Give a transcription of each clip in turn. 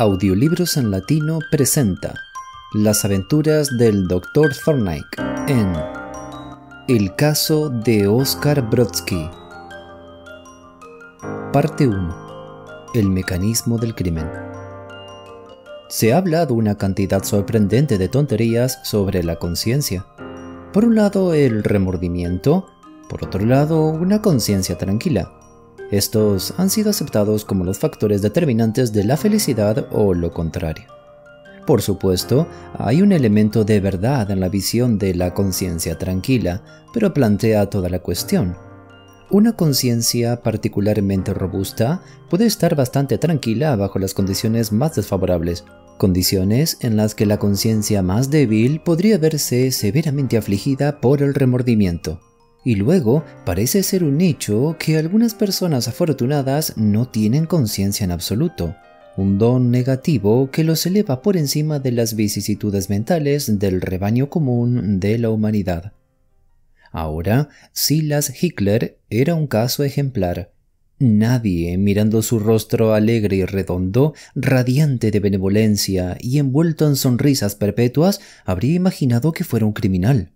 Audiolibros en Latino presenta Las aventuras del Dr. Thornike en El caso de Oscar Brodsky. Parte 1. El mecanismo del crimen. Se ha hablado una cantidad sorprendente de tonterías sobre la conciencia. Por un lado, el remordimiento, por otro lado, una conciencia tranquila estos han sido aceptados como los factores determinantes de la felicidad o lo contrario. Por supuesto, hay un elemento de verdad en la visión de la conciencia tranquila, pero plantea toda la cuestión. Una conciencia particularmente robusta puede estar bastante tranquila bajo las condiciones más desfavorables, condiciones en las que la conciencia más débil podría verse severamente afligida por el remordimiento. Y luego parece ser un hecho que algunas personas afortunadas no tienen conciencia en absoluto, un don negativo que los eleva por encima de las vicisitudes mentales del rebaño común de la humanidad. Ahora, Silas Hitler era un caso ejemplar. Nadie, mirando su rostro alegre y redondo, radiante de benevolencia y envuelto en sonrisas perpetuas, habría imaginado que fuera un criminal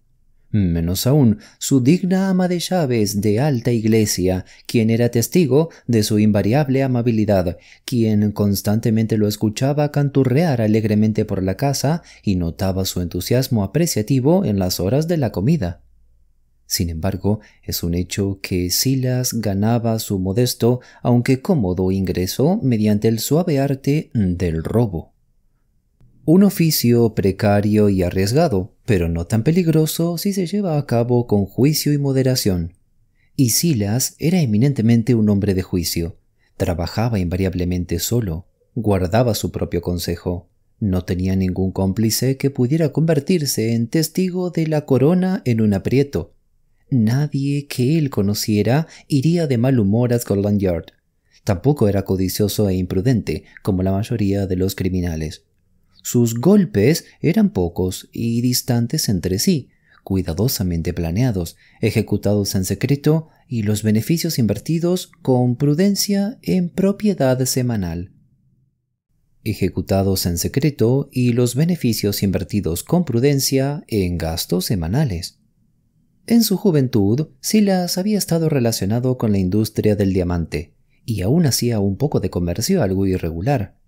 menos aún su digna ama de llaves de alta iglesia, quien era testigo de su invariable amabilidad, quien constantemente lo escuchaba canturrear alegremente por la casa y notaba su entusiasmo apreciativo en las horas de la comida. Sin embargo, es un hecho que Silas ganaba su modesto, aunque cómodo ingreso mediante el suave arte del robo. Un oficio precario y arriesgado, pero no tan peligroso si se lleva a cabo con juicio y moderación. Y Silas era eminentemente un hombre de juicio. Trabajaba invariablemente solo, guardaba su propio consejo, no tenía ningún cómplice que pudiera convertirse en testigo de la corona en un aprieto. Nadie que él conociera iría de mal humor a Scotland Yard. Tampoco era codicioso e imprudente, como la mayoría de los criminales. Sus golpes eran pocos y distantes entre sí, cuidadosamente planeados, ejecutados en secreto y los beneficios invertidos con prudencia en propiedad semanal. Ejecutados en secreto y los beneficios invertidos con prudencia en gastos semanales. En su juventud, Silas había estado relacionado con la industria del diamante, y aún hacía un poco de comercio algo irregular.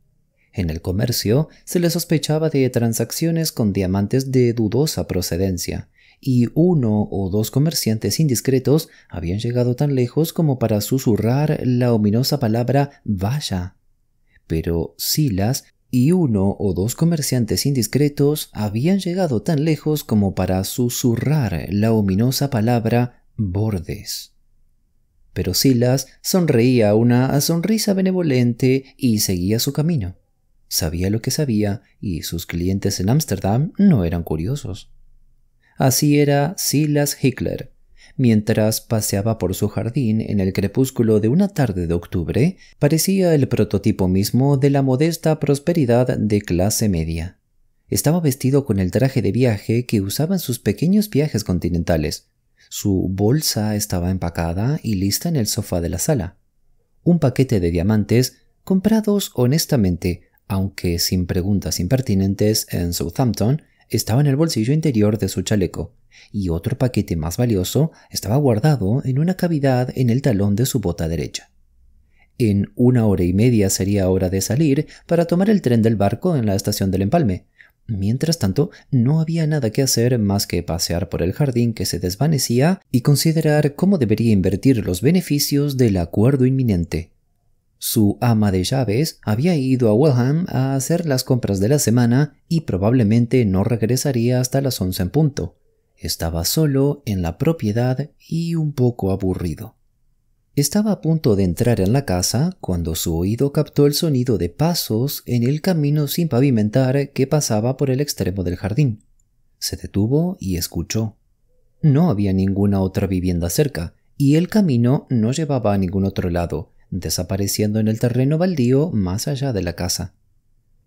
En el comercio se le sospechaba de transacciones con diamantes de dudosa procedencia, y uno o dos comerciantes indiscretos habían llegado tan lejos como para susurrar la ominosa palabra vaya. Pero Silas y uno o dos comerciantes indiscretos habían llegado tan lejos como para susurrar la ominosa palabra bordes. Pero Silas sonreía una sonrisa benevolente y seguía su camino. Sabía lo que sabía y sus clientes en Ámsterdam no eran curiosos. Así era Silas Hickler. Mientras paseaba por su jardín en el crepúsculo de una tarde de octubre, parecía el prototipo mismo de la modesta prosperidad de clase media. Estaba vestido con el traje de viaje que usaba en sus pequeños viajes continentales. Su bolsa estaba empacada y lista en el sofá de la sala. Un paquete de diamantes comprados honestamente aunque sin preguntas impertinentes, en Southampton, estaba en el bolsillo interior de su chaleco, y otro paquete más valioso estaba guardado en una cavidad en el talón de su bota derecha. En una hora y media sería hora de salir para tomar el tren del barco en la estación del empalme. Mientras tanto, no había nada que hacer más que pasear por el jardín que se desvanecía y considerar cómo debería invertir los beneficios del acuerdo inminente. Su ama de llaves había ido a Wellham a hacer las compras de la semana y probablemente no regresaría hasta las once en punto. Estaba solo en la propiedad y un poco aburrido. Estaba a punto de entrar en la casa cuando su oído captó el sonido de pasos en el camino sin pavimentar que pasaba por el extremo del jardín. Se detuvo y escuchó. No había ninguna otra vivienda cerca, y el camino no llevaba a ningún otro lado, desapareciendo en el terreno baldío más allá de la casa.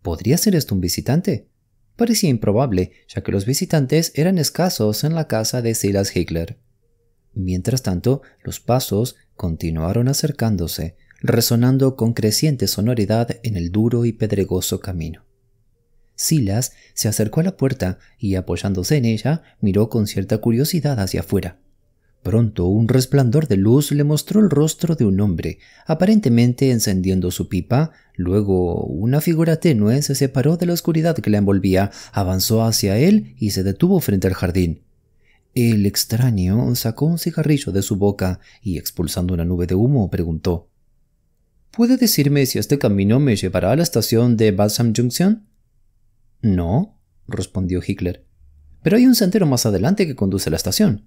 ¿Podría ser esto un visitante? Parecía improbable, ya que los visitantes eran escasos en la casa de Silas Hitler. Mientras tanto, los pasos continuaron acercándose, resonando con creciente sonoridad en el duro y pedregoso camino. Silas se acercó a la puerta y apoyándose en ella miró con cierta curiosidad hacia afuera. Pronto un resplandor de luz le mostró el rostro de un hombre, aparentemente encendiendo su pipa, luego una figura tenue se separó de la oscuridad que la envolvía, avanzó hacia él y se detuvo frente al jardín. El extraño sacó un cigarrillo de su boca y expulsando una nube de humo preguntó ¿Puede decirme si este camino me llevará a la estación de Balsam Junction? No, respondió Hitler—, Pero hay un sendero más adelante que conduce a la estación.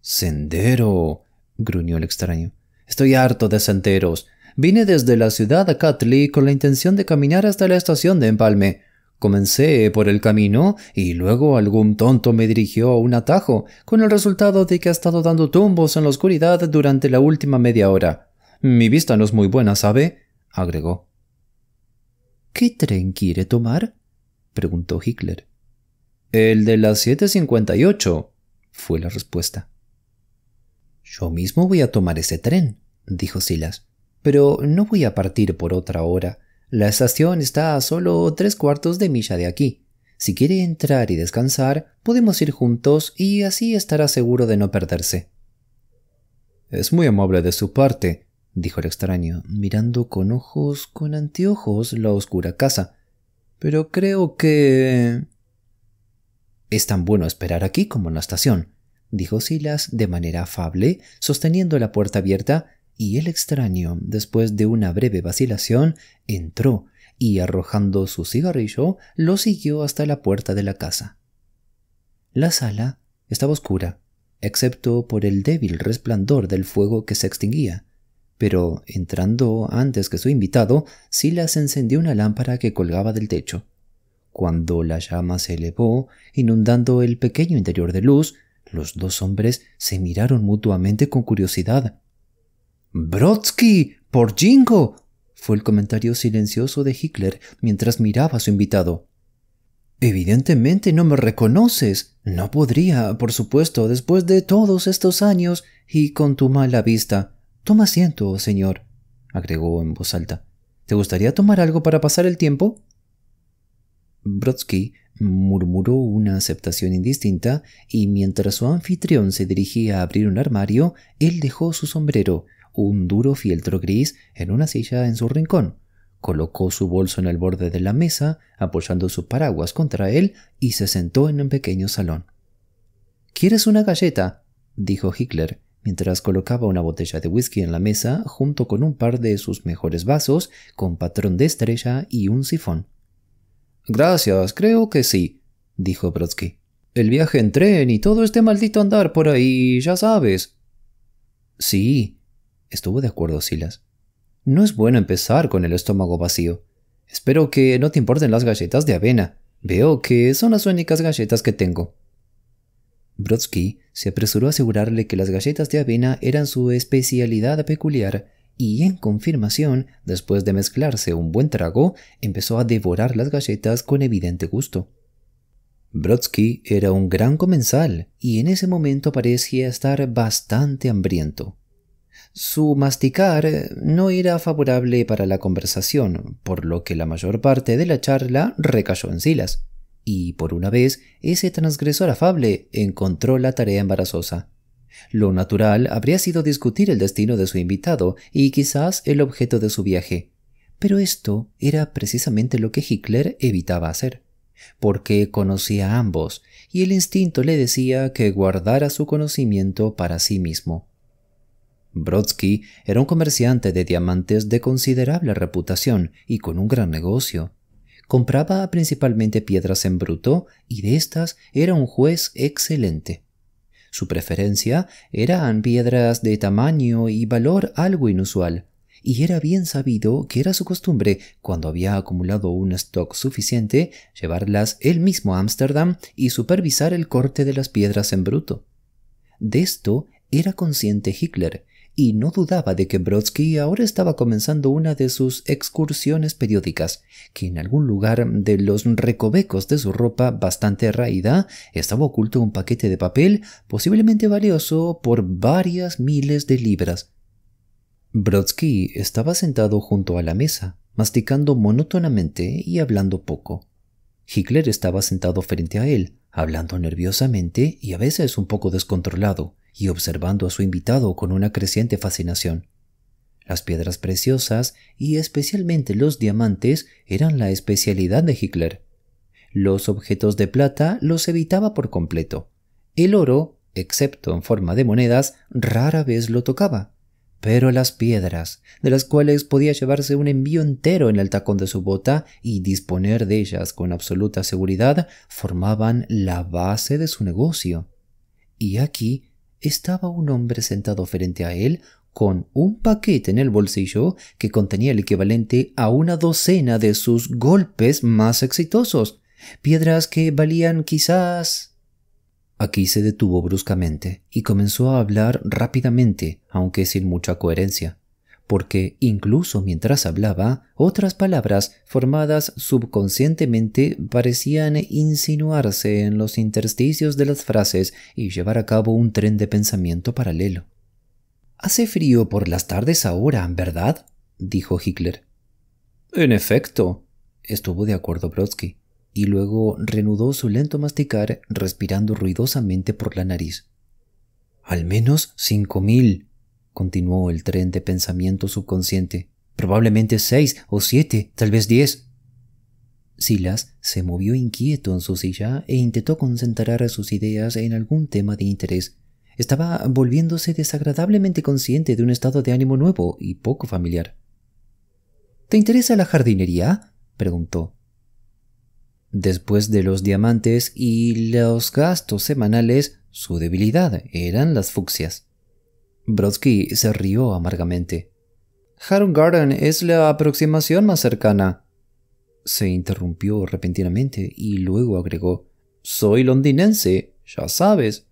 Sendero, gruñó el extraño. Estoy harto de senderos. Vine desde la ciudad a Catley con la intención de caminar hasta la estación de empalme. Comencé por el camino y luego algún tonto me dirigió a un atajo, con el resultado de que ha estado dando tumbos en la oscuridad durante la última media hora. Mi vista no es muy buena, ¿sabe? agregó. ¿Qué tren quiere tomar? preguntó Hitler. El de las 7.58, fue la respuesta. Yo mismo voy a tomar ese tren, dijo Silas, pero no voy a partir por otra hora. La estación está a solo tres cuartos de milla de aquí. Si quiere entrar y descansar, podemos ir juntos y así estará seguro de no perderse. Es muy amable de su parte, dijo el extraño, mirando con ojos con anteojos la oscura casa. Pero creo que... Es tan bueno esperar aquí como en la estación dijo Silas de manera afable, sosteniendo la puerta abierta, y el extraño, después de una breve vacilación, entró y arrojando su cigarrillo, lo siguió hasta la puerta de la casa. La sala estaba oscura, excepto por el débil resplandor del fuego que se extinguía, pero entrando antes que su invitado, Silas encendió una lámpara que colgaba del techo. Cuando la llama se elevó, inundando el pequeño interior de luz, los dos hombres se miraron mutuamente con curiosidad. Brodsky, por jingo, fue el comentario silencioso de Hitler mientras miraba a su invitado. Evidentemente no me reconoces. No podría, por supuesto, después de todos estos años y con tu mala vista. Toma asiento, señor, agregó en voz alta. ¿Te gustaría tomar algo para pasar el tiempo? Brodsky murmuró una aceptación indistinta y mientras su anfitrión se dirigía a abrir un armario, él dejó su sombrero, un duro fieltro gris, en una silla en su rincón. Colocó su bolso en el borde de la mesa, apoyando su paraguas contra él, y se sentó en un pequeño salón. ¿Quieres una galleta? dijo Hitler, mientras colocaba una botella de whisky en la mesa junto con un par de sus mejores vasos con patrón de estrella y un sifón. Gracias, creo que sí, dijo Brodsky. El viaje en tren y todo este maldito andar por ahí, ya sabes. Sí, estuvo de acuerdo Silas. No es bueno empezar con el estómago vacío. Espero que no te importen las galletas de avena. Veo que son las únicas galletas que tengo. Brodsky se apresuró a asegurarle que las galletas de avena eran su especialidad peculiar y en confirmación, después de mezclarse un buen trago, empezó a devorar las galletas con evidente gusto. Brodsky era un gran comensal y en ese momento parecía estar bastante hambriento. Su masticar no era favorable para la conversación, por lo que la mayor parte de la charla recayó en Silas, y por una vez ese transgresor afable encontró la tarea embarazosa. Lo natural habría sido discutir el destino de su invitado y quizás el objeto de su viaje, pero esto era precisamente lo que Hitler evitaba hacer, porque conocía a ambos y el instinto le decía que guardara su conocimiento para sí mismo. Brodsky era un comerciante de diamantes de considerable reputación y con un gran negocio. Compraba principalmente piedras en bruto y de estas era un juez excelente. Su preferencia eran piedras de tamaño y valor algo inusual, y era bien sabido que era su costumbre, cuando había acumulado un stock suficiente, llevarlas él mismo a Ámsterdam y supervisar el corte de las piedras en bruto. De esto era consciente Hitler, y no dudaba de que Brodsky ahora estaba comenzando una de sus excursiones periódicas, que en algún lugar de los recovecos de su ropa bastante raída estaba oculto un paquete de papel posiblemente valioso por varias miles de libras. Brodsky estaba sentado junto a la mesa, masticando monótonamente y hablando poco. Hitler estaba sentado frente a él, hablando nerviosamente y a veces un poco descontrolado y observando a su invitado con una creciente fascinación. Las piedras preciosas y especialmente los diamantes eran la especialidad de Hitler. Los objetos de plata los evitaba por completo. El oro, excepto en forma de monedas, rara vez lo tocaba. Pero las piedras, de las cuales podía llevarse un envío entero en el tacón de su bota y disponer de ellas con absoluta seguridad, formaban la base de su negocio. Y aquí estaba un hombre sentado frente a él con un paquete en el bolsillo que contenía el equivalente a una docena de sus golpes más exitosos, piedras que valían quizás... Aquí se detuvo bruscamente y comenzó a hablar rápidamente, aunque sin mucha coherencia porque incluso mientras hablaba, otras palabras formadas subconscientemente parecían insinuarse en los intersticios de las frases y llevar a cabo un tren de pensamiento paralelo. Hace frío por las tardes ahora, ¿verdad? dijo Hitler. En efecto, estuvo de acuerdo Brodsky, y luego reanudó su lento masticar, respirando ruidosamente por la nariz. Al menos cinco mil, continuó el tren de pensamiento subconsciente. Probablemente seis o siete, tal vez diez. Silas se movió inquieto en su silla e intentó concentrar sus ideas en algún tema de interés. Estaba volviéndose desagradablemente consciente de un estado de ánimo nuevo y poco familiar. ¿Te interesa la jardinería? preguntó. Después de los diamantes y los gastos semanales, su debilidad eran las fucsias. Brodsky se rió amargamente. Harum Garden es la aproximación más cercana. Se interrumpió repentinamente y luego agregó, Soy londinense, ya sabes.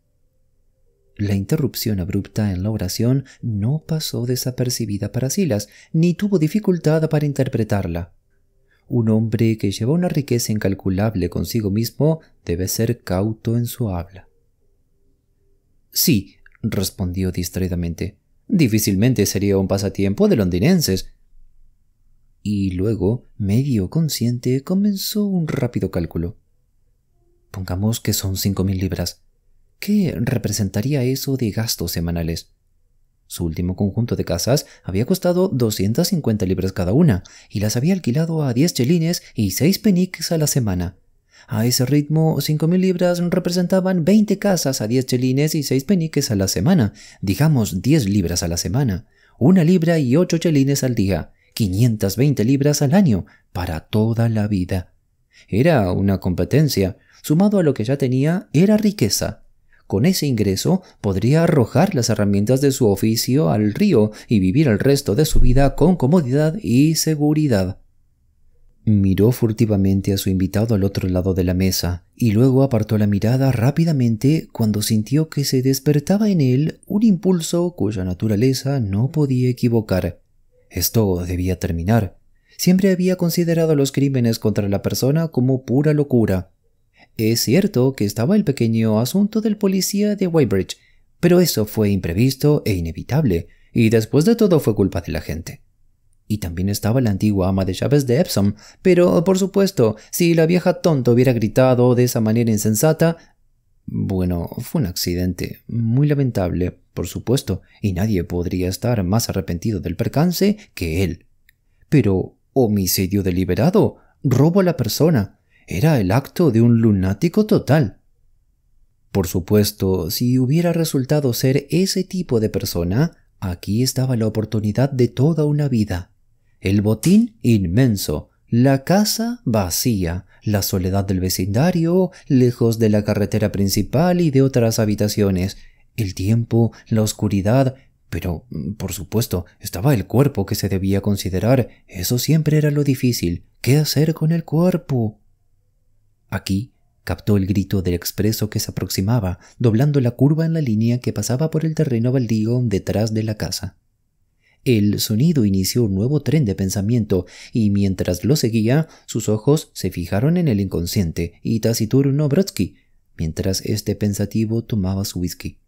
La interrupción abrupta en la oración no pasó desapercibida para Silas, ni tuvo dificultad para interpretarla. Un hombre que lleva una riqueza incalculable consigo mismo debe ser cauto en su habla. Sí, respondió distraídamente. Difícilmente sería un pasatiempo de londinenses. Y luego, medio consciente, comenzó un rápido cálculo. Pongamos que son cinco mil libras. ¿Qué representaría eso de gastos semanales? Su último conjunto de casas había costado 250 libras cada una, y las había alquilado a 10 chelines y 6 peniques a la semana. A ese ritmo, 5.000 libras representaban 20 casas a 10 chelines y 6 peniques a la semana, digamos 10 libras a la semana, una libra y 8 chelines al día, 520 libras al año, para toda la vida. Era una competencia, sumado a lo que ya tenía, era riqueza. Con ese ingreso podría arrojar las herramientas de su oficio al río y vivir el resto de su vida con comodidad y seguridad. Miró furtivamente a su invitado al otro lado de la mesa y luego apartó la mirada rápidamente cuando sintió que se despertaba en él un impulso cuya naturaleza no podía equivocar. Esto debía terminar. Siempre había considerado los crímenes contra la persona como pura locura. Es cierto que estaba el pequeño asunto del policía de Weybridge, pero eso fue imprevisto e inevitable, y después de todo fue culpa de la gente. Y también estaba la antigua ama de llaves de Epsom, pero por supuesto, si la vieja tonta hubiera gritado de esa manera insensata... Bueno, fue un accidente, muy lamentable, por supuesto, y nadie podría estar más arrepentido del percance que él. Pero, homicidio deliberado, robo a la persona, era el acto de un lunático total. Por supuesto, si hubiera resultado ser ese tipo de persona, aquí estaba la oportunidad de toda una vida. El botín inmenso, la casa vacía, la soledad del vecindario, lejos de la carretera principal y de otras habitaciones, el tiempo, la oscuridad, pero, mm, por supuesto, estaba el cuerpo que se debía considerar. Eso siempre era lo difícil. ¿Qué hacer con el cuerpo? Aquí captó el grito del expreso que se aproximaba, doblando la curva en la línea que pasaba por el terreno baldío detrás de la casa. El sonido inició un nuevo tren de pensamiento, y mientras lo seguía, sus ojos se fijaron en el inconsciente y taciturno Brodsky, mientras este pensativo tomaba su whisky.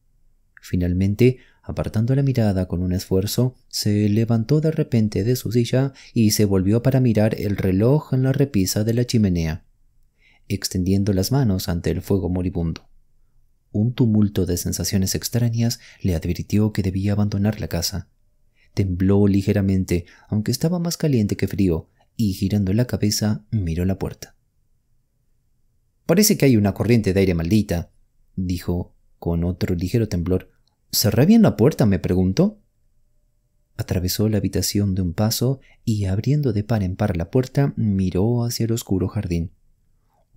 Finalmente, apartando la mirada con un esfuerzo, se levantó de repente de su silla y se volvió para mirar el reloj en la repisa de la chimenea, extendiendo las manos ante el fuego moribundo. Un tumulto de sensaciones extrañas le advirtió que debía abandonar la casa tembló ligeramente, aunque estaba más caliente que frío, y girando la cabeza miró la puerta. Parece que hay una corriente de aire maldita, dijo, con otro ligero temblor. ¿Cerré bien la puerta? me preguntó. Atravesó la habitación de un paso y, abriendo de par en par la puerta, miró hacia el oscuro jardín.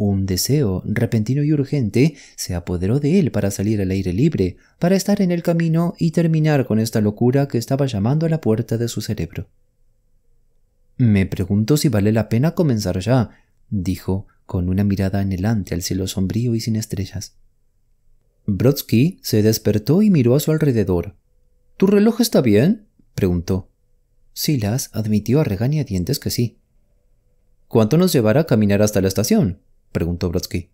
Un deseo repentino y urgente se apoderó de él para salir al aire libre, para estar en el camino y terminar con esta locura que estaba llamando a la puerta de su cerebro. Me pregunto si vale la pena comenzar ya, dijo, con una mirada anhelante al cielo sombrío y sin estrellas. Brodsky se despertó y miró a su alrededor. ¿Tu reloj está bien? preguntó. Silas admitió a regañadientes que sí. ¿Cuánto nos llevará a caminar hasta la estación? preguntó Brodsky.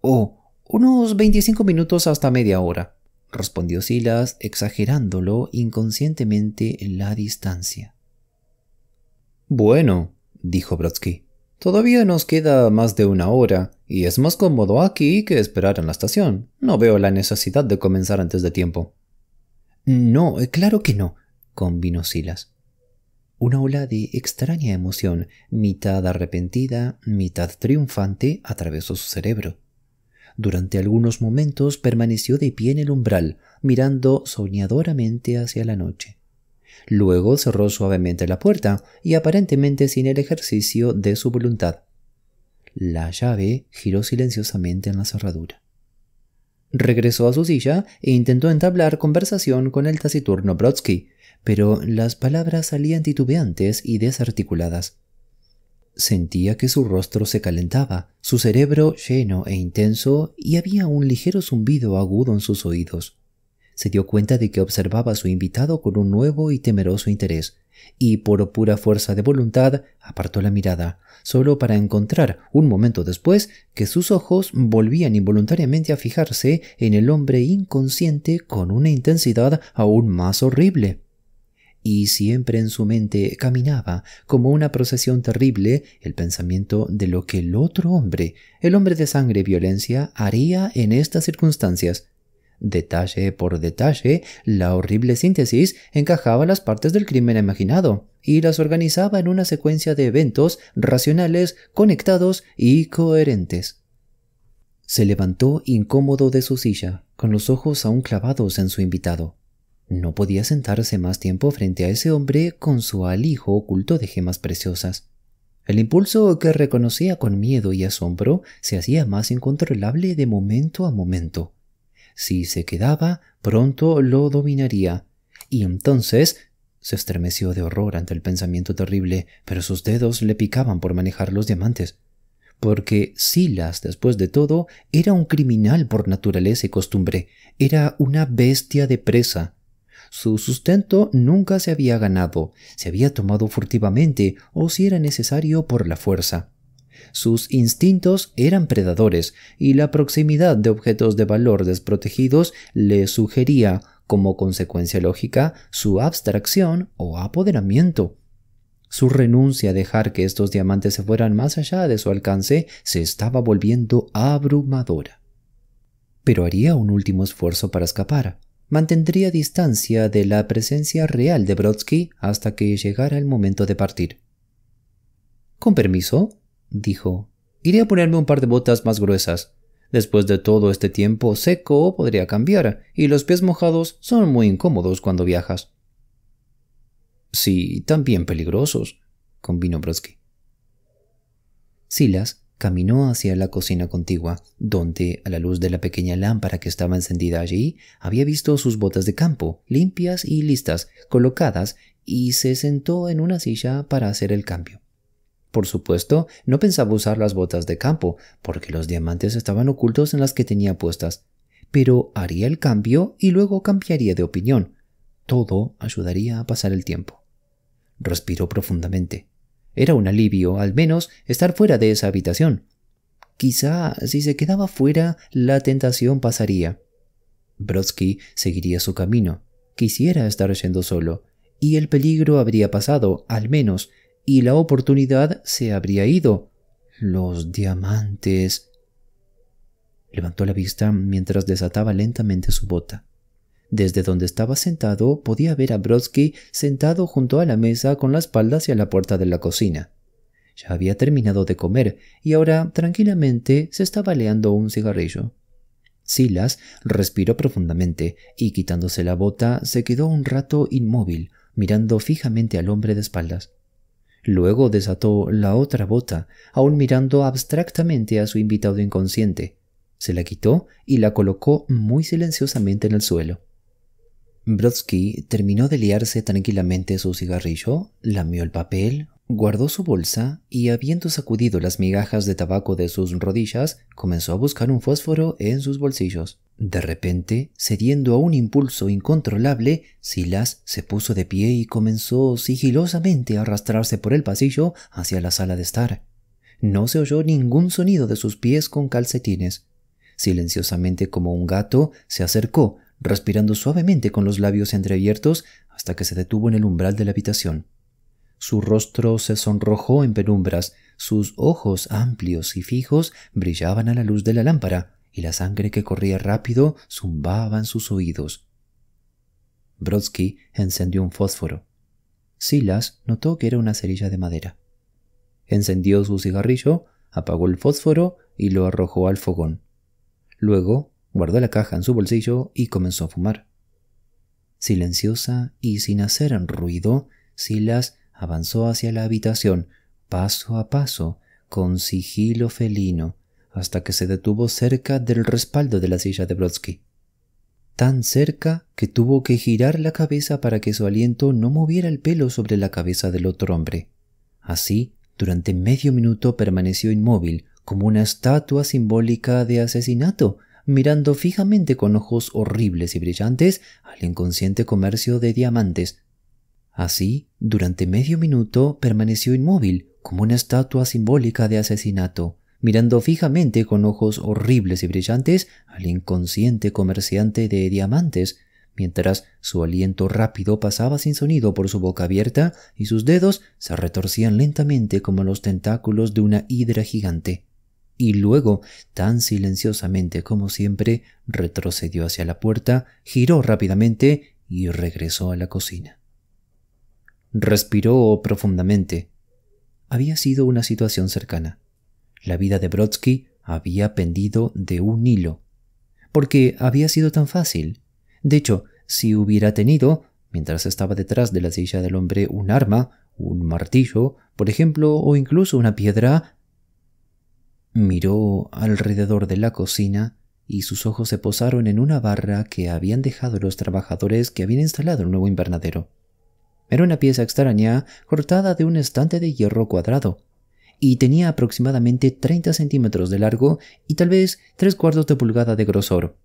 Oh, unos veinticinco minutos hasta media hora, respondió Silas, exagerándolo inconscientemente en la distancia. Bueno, dijo Brodsky, todavía nos queda más de una hora, y es más cómodo aquí que esperar en la estación. No veo la necesidad de comenzar antes de tiempo. No, claro que no, convino Silas. Una ola de extraña emoción, mitad arrepentida, mitad triunfante, atravesó su cerebro. Durante algunos momentos permaneció de pie en el umbral, mirando soñadoramente hacia la noche. Luego cerró suavemente la puerta y aparentemente sin el ejercicio de su voluntad. La llave giró silenciosamente en la cerradura. Regresó a su silla e intentó entablar conversación con el taciturno Brodsky, pero las palabras salían titubeantes y desarticuladas. Sentía que su rostro se calentaba, su cerebro lleno e intenso, y había un ligero zumbido agudo en sus oídos. Se dio cuenta de que observaba a su invitado con un nuevo y temeroso interés, y por pura fuerza de voluntad apartó la mirada, solo para encontrar, un momento después, que sus ojos volvían involuntariamente a fijarse en el hombre inconsciente con una intensidad aún más horrible y siempre en su mente caminaba, como una procesión terrible, el pensamiento de lo que el otro hombre, el hombre de sangre y violencia, haría en estas circunstancias. Detalle por detalle, la horrible síntesis encajaba las partes del crimen imaginado y las organizaba en una secuencia de eventos racionales, conectados y coherentes. Se levantó incómodo de su silla, con los ojos aún clavados en su invitado. No podía sentarse más tiempo frente a ese hombre con su alijo oculto de gemas preciosas. El impulso que reconocía con miedo y asombro se hacía más incontrolable de momento a momento. Si se quedaba, pronto lo dominaría. Y entonces se estremeció de horror ante el pensamiento terrible, pero sus dedos le picaban por manejar los diamantes. Porque Silas, después de todo, era un criminal por naturaleza y costumbre, era una bestia de presa. Su sustento nunca se había ganado, se había tomado furtivamente o si era necesario por la fuerza. Sus instintos eran predadores y la proximidad de objetos de valor desprotegidos le sugería, como consecuencia lógica, su abstracción o apoderamiento. Su renuncia a dejar que estos diamantes se fueran más allá de su alcance se estaba volviendo abrumadora. Pero haría un último esfuerzo para escapar mantendría distancia de la presencia real de Brodsky hasta que llegara el momento de partir. Con permiso, dijo, iré a ponerme un par de botas más gruesas. Después de todo este tiempo seco podría cambiar, y los pies mojados son muy incómodos cuando viajas. Sí, también peligrosos, convino Brodsky. Silas Caminó hacia la cocina contigua, donde, a la luz de la pequeña lámpara que estaba encendida allí, había visto sus botas de campo, limpias y listas, colocadas, y se sentó en una silla para hacer el cambio. Por supuesto, no pensaba usar las botas de campo, porque los diamantes estaban ocultos en las que tenía puestas, pero haría el cambio y luego cambiaría de opinión. Todo ayudaría a pasar el tiempo. Respiró profundamente. Era un alivio, al menos, estar fuera de esa habitación. Quizá si se quedaba fuera, la tentación pasaría. Brodsky seguiría su camino. Quisiera estar yendo solo, y el peligro habría pasado, al menos, y la oportunidad se habría ido. Los diamantes. Levantó la vista mientras desataba lentamente su bota. Desde donde estaba sentado podía ver a Brodsky sentado junto a la mesa con la espalda hacia la puerta de la cocina. Ya había terminado de comer y ahora tranquilamente se estaba leando un cigarrillo. Silas respiró profundamente y quitándose la bota se quedó un rato inmóvil, mirando fijamente al hombre de espaldas. Luego desató la otra bota, aún mirando abstractamente a su invitado inconsciente. Se la quitó y la colocó muy silenciosamente en el suelo. Brodsky terminó de liarse tranquilamente su cigarrillo, lamió el papel, guardó su bolsa y, habiendo sacudido las migajas de tabaco de sus rodillas, comenzó a buscar un fósforo en sus bolsillos. De repente, cediendo a un impulso incontrolable, Silas se puso de pie y comenzó sigilosamente a arrastrarse por el pasillo hacia la sala de estar. No se oyó ningún sonido de sus pies con calcetines. Silenciosamente como un gato, se acercó, respirando suavemente con los labios entreabiertos hasta que se detuvo en el umbral de la habitación. Su rostro se sonrojó en penumbras, sus ojos amplios y fijos brillaban a la luz de la lámpara, y la sangre que corría rápido zumbaba en sus oídos. Brodsky encendió un fósforo. Silas notó que era una cerilla de madera. Encendió su cigarrillo, apagó el fósforo y lo arrojó al fogón. Luego guardó la caja en su bolsillo y comenzó a fumar. Silenciosa y sin hacer ruido, Silas avanzó hacia la habitación, paso a paso, con sigilo felino, hasta que se detuvo cerca del respaldo de la silla de Brodsky. Tan cerca que tuvo que girar la cabeza para que su aliento no moviera el pelo sobre la cabeza del otro hombre. Así, durante medio minuto permaneció inmóvil, como una estatua simbólica de asesinato, mirando fijamente con ojos horribles y brillantes al inconsciente comercio de diamantes. Así, durante medio minuto permaneció inmóvil, como una estatua simbólica de asesinato, mirando fijamente con ojos horribles y brillantes al inconsciente comerciante de diamantes, mientras su aliento rápido pasaba sin sonido por su boca abierta y sus dedos se retorcían lentamente como los tentáculos de una hidra gigante y luego, tan silenciosamente como siempre, retrocedió hacia la puerta, giró rápidamente y regresó a la cocina. Respiró profundamente. Había sido una situación cercana. La vida de Brodsky había pendido de un hilo. Porque había sido tan fácil. De hecho, si hubiera tenido, mientras estaba detrás de la silla del hombre, un arma, un martillo, por ejemplo, o incluso una piedra, Miró alrededor de la cocina y sus ojos se posaron en una barra que habían dejado los trabajadores que habían instalado el nuevo invernadero. Era una pieza extraña cortada de un estante de hierro cuadrado, y tenía aproximadamente 30 centímetros de largo y tal vez tres cuartos de pulgada de grosor.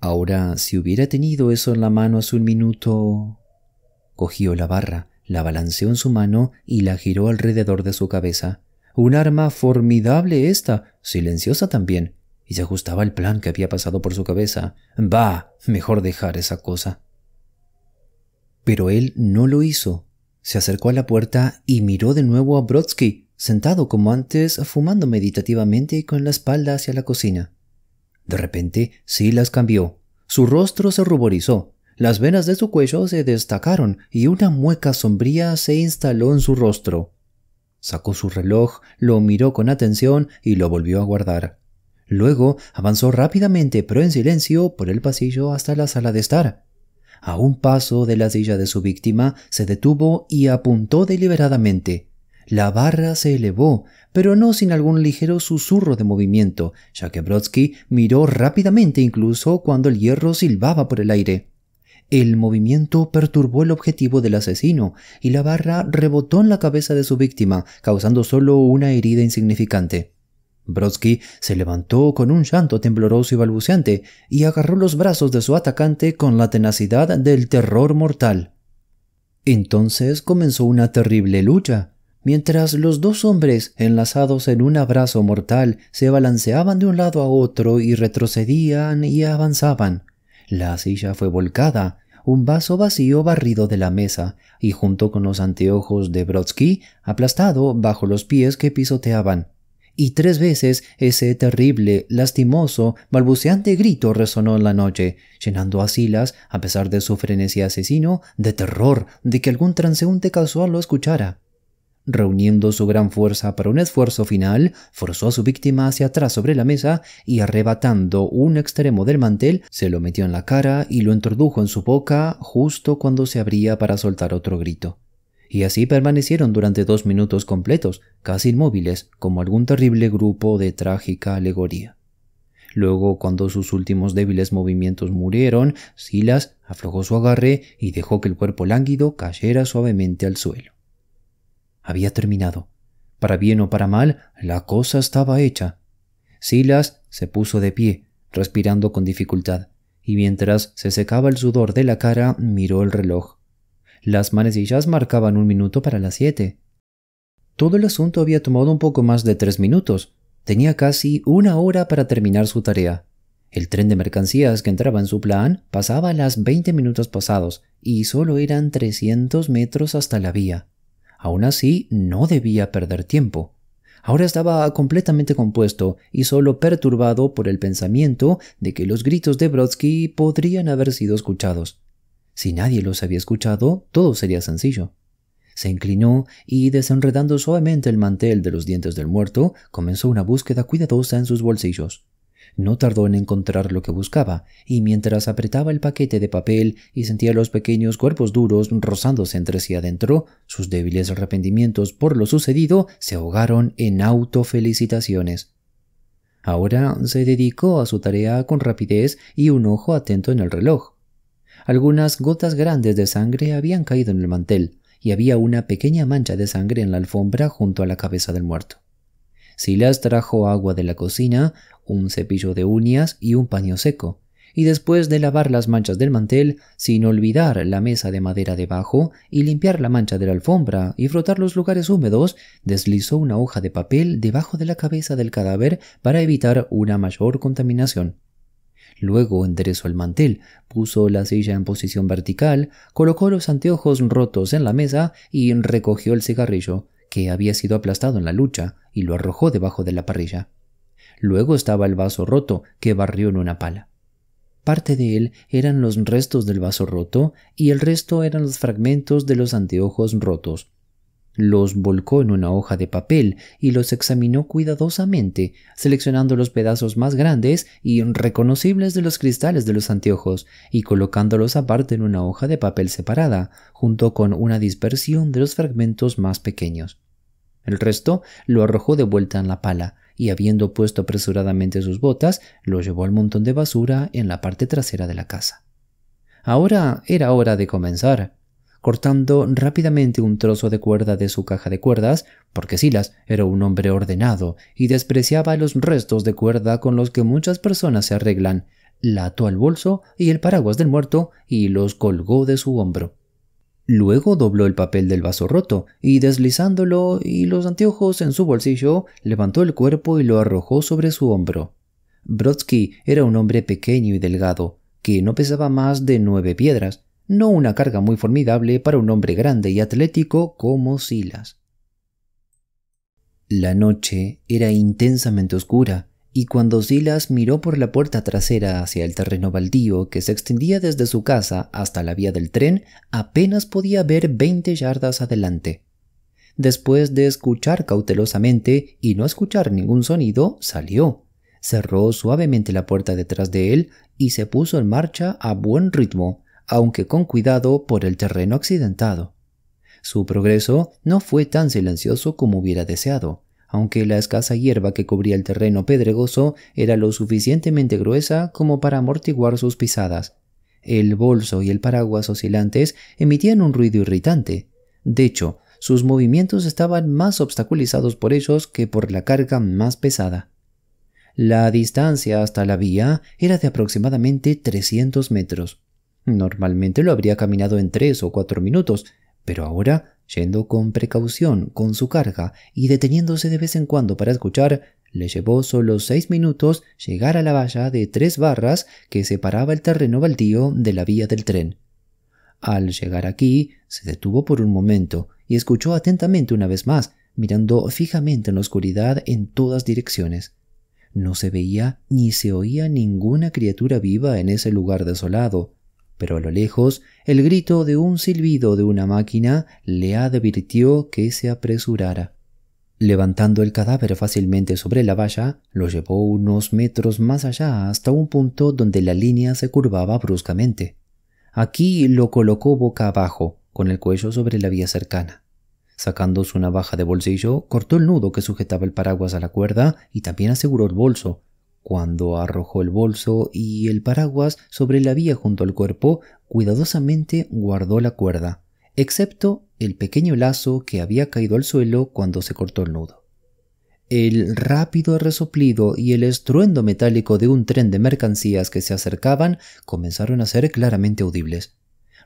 Ahora, si hubiera tenido eso en la mano hace un minuto... Cogió la barra, la balanceó en su mano y la giró alrededor de su cabeza. Un arma formidable esta, silenciosa también, y se ajustaba al plan que había pasado por su cabeza. Va, mejor dejar esa cosa. Pero él no lo hizo. Se acercó a la puerta y miró de nuevo a Brodsky, sentado como antes, fumando meditativamente y con la espalda hacia la cocina. De repente, las cambió. Su rostro se ruborizó, las venas de su cuello se destacaron y una mueca sombría se instaló en su rostro. Sacó su reloj, lo miró con atención y lo volvió a guardar. Luego avanzó rápidamente, pero en silencio, por el pasillo hasta la sala de estar. A un paso de la silla de su víctima, se detuvo y apuntó deliberadamente. La barra se elevó, pero no sin algún ligero susurro de movimiento, ya que Brodsky miró rápidamente incluso cuando el hierro silbaba por el aire. El movimiento perturbó el objetivo del asesino y la barra rebotó en la cabeza de su víctima, causando solo una herida insignificante. Brodsky se levantó con un llanto tembloroso y balbuceante y agarró los brazos de su atacante con la tenacidad del terror mortal. Entonces comenzó una terrible lucha. Mientras los dos hombres, enlazados en un abrazo mortal, se balanceaban de un lado a otro y retrocedían y avanzaban. La silla fue volcada, un vaso vacío barrido de la mesa y junto con los anteojos de Brodsky aplastado bajo los pies que pisoteaban. Y tres veces ese terrible, lastimoso, balbuceante grito resonó en la noche, llenando a Silas, a pesar de su frenesí asesino, de terror de que algún transeúnte casual lo escuchara. Reuniendo su gran fuerza para un esfuerzo final, forzó a su víctima hacia atrás sobre la mesa y arrebatando un extremo del mantel, se lo metió en la cara y lo introdujo en su boca justo cuando se abría para soltar otro grito. Y así permanecieron durante dos minutos completos, casi inmóviles, como algún terrible grupo de trágica alegoría. Luego, cuando sus últimos débiles movimientos murieron, Silas aflojó su agarre y dejó que el cuerpo lánguido cayera suavemente al suelo. Había terminado. Para bien o para mal, la cosa estaba hecha. Silas se puso de pie, respirando con dificultad, y mientras se secaba el sudor de la cara, miró el reloj. Las manecillas marcaban un minuto para las siete. Todo el asunto había tomado un poco más de tres minutos. Tenía casi una hora para terminar su tarea. El tren de mercancías que entraba en su plan pasaba a las veinte minutos pasados y solo eran 300 metros hasta la vía. Aún así, no debía perder tiempo. Ahora estaba completamente compuesto y solo perturbado por el pensamiento de que los gritos de Brodsky podrían haber sido escuchados. Si nadie los había escuchado, todo sería sencillo. Se inclinó y, desenredando suavemente el mantel de los dientes del muerto, comenzó una búsqueda cuidadosa en sus bolsillos. No tardó en encontrar lo que buscaba, y mientras apretaba el paquete de papel y sentía los pequeños cuerpos duros rozándose entre sí adentro, sus débiles arrepentimientos por lo sucedido se ahogaron en autofelicitaciones. Ahora se dedicó a su tarea con rapidez y un ojo atento en el reloj. Algunas gotas grandes de sangre habían caído en el mantel, y había una pequeña mancha de sangre en la alfombra junto a la cabeza del muerto. Silas trajo agua de la cocina, un cepillo de uñas y un paño seco, y después de lavar las manchas del mantel, sin olvidar la mesa de madera debajo y limpiar la mancha de la alfombra y frotar los lugares húmedos, deslizó una hoja de papel debajo de la cabeza del cadáver para evitar una mayor contaminación. Luego enderezó el mantel, puso la silla en posición vertical, colocó los anteojos rotos en la mesa y recogió el cigarrillo, que había sido aplastado en la lucha, y lo arrojó debajo de la parrilla. Luego estaba el vaso roto que barrió en una pala. Parte de él eran los restos del vaso roto y el resto eran los fragmentos de los anteojos rotos, los volcó en una hoja de papel y los examinó cuidadosamente, seleccionando los pedazos más grandes y reconocibles de los cristales de los anteojos y colocándolos aparte en una hoja de papel separada, junto con una dispersión de los fragmentos más pequeños. El resto lo arrojó de vuelta en la pala y habiendo puesto apresuradamente sus botas, lo llevó al montón de basura en la parte trasera de la casa. Ahora era hora de comenzar cortando rápidamente un trozo de cuerda de su caja de cuerdas, porque Silas era un hombre ordenado y despreciaba los restos de cuerda con los que muchas personas se arreglan, la ató al bolso y el paraguas del muerto y los colgó de su hombro. Luego dobló el papel del vaso roto y deslizándolo y los anteojos en su bolsillo, levantó el cuerpo y lo arrojó sobre su hombro. Brodsky era un hombre pequeño y delgado, que no pesaba más de nueve piedras, no una carga muy formidable para un hombre grande y atlético como Silas. La noche era intensamente oscura, y cuando Silas miró por la puerta trasera hacia el terreno baldío que se extendía desde su casa hasta la vía del tren, apenas podía ver veinte yardas adelante. Después de escuchar cautelosamente y no escuchar ningún sonido, salió. Cerró suavemente la puerta detrás de él y se puso en marcha a buen ritmo, aunque con cuidado por el terreno accidentado. Su progreso no fue tan silencioso como hubiera deseado, aunque la escasa hierba que cubría el terreno pedregoso era lo suficientemente gruesa como para amortiguar sus pisadas. El bolso y el paraguas oscilantes emitían un ruido irritante. De hecho, sus movimientos estaban más obstaculizados por ellos que por la carga más pesada. La distancia hasta la vía era de aproximadamente 300 metros. Normalmente lo habría caminado en tres o cuatro minutos, pero ahora, yendo con precaución con su carga y deteniéndose de vez en cuando para escuchar, le llevó solo seis minutos llegar a la valla de tres barras que separaba el terreno baldío de la vía del tren. Al llegar aquí, se detuvo por un momento y escuchó atentamente una vez más, mirando fijamente en la oscuridad en todas direcciones. No se veía ni se oía ninguna criatura viva en ese lugar desolado, pero a lo lejos el grito de un silbido de una máquina le advirtió que se apresurara. Levantando el cadáver fácilmente sobre la valla, lo llevó unos metros más allá hasta un punto donde la línea se curvaba bruscamente. Aquí lo colocó boca abajo, con el cuello sobre la vía cercana. Sacando su navaja de bolsillo, cortó el nudo que sujetaba el paraguas a la cuerda y también aseguró el bolso, cuando arrojó el bolso y el paraguas sobre la vía junto al cuerpo, cuidadosamente guardó la cuerda, excepto el pequeño lazo que había caído al suelo cuando se cortó el nudo. El rápido resoplido y el estruendo metálico de un tren de mercancías que se acercaban comenzaron a ser claramente audibles.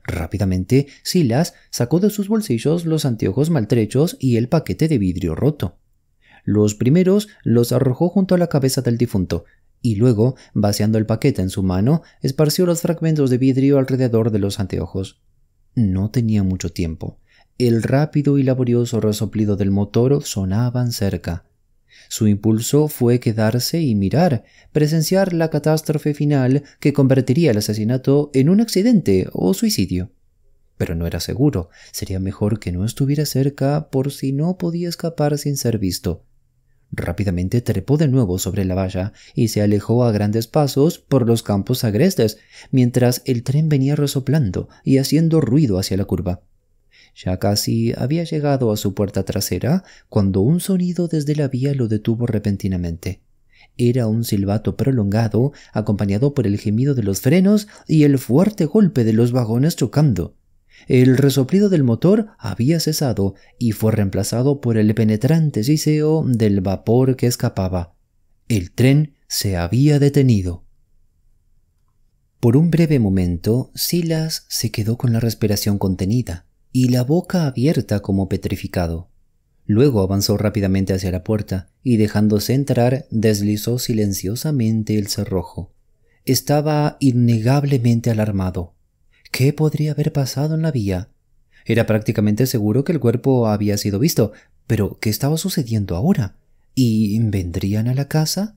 Rápidamente, Silas sacó de sus bolsillos los anteojos maltrechos y el paquete de vidrio roto. Los primeros los arrojó junto a la cabeza del difunto, y luego, vaciando el paquete en su mano, esparció los fragmentos de vidrio alrededor de los anteojos. No tenía mucho tiempo. El rápido y laborioso resoplido del motor sonaban cerca. Su impulso fue quedarse y mirar, presenciar la catástrofe final que convertiría el asesinato en un accidente o suicidio. Pero no era seguro, sería mejor que no estuviera cerca por si no podía escapar sin ser visto. Rápidamente trepó de nuevo sobre la valla y se alejó a grandes pasos por los campos agrestes, mientras el tren venía resoplando y haciendo ruido hacia la curva. Ya casi había llegado a su puerta trasera cuando un sonido desde la vía lo detuvo repentinamente. Era un silbato prolongado, acompañado por el gemido de los frenos y el fuerte golpe de los vagones chocando. El resoplido del motor había cesado y fue reemplazado por el penetrante siseo del vapor que escapaba. El tren se había detenido. Por un breve momento, Silas se quedó con la respiración contenida y la boca abierta como petrificado. Luego avanzó rápidamente hacia la puerta y dejándose entrar deslizó silenciosamente el cerrojo. Estaba innegablemente alarmado. ¿Qué podría haber pasado en la vía? Era prácticamente seguro que el cuerpo había sido visto, pero ¿qué estaba sucediendo ahora? ¿Y vendrían a la casa?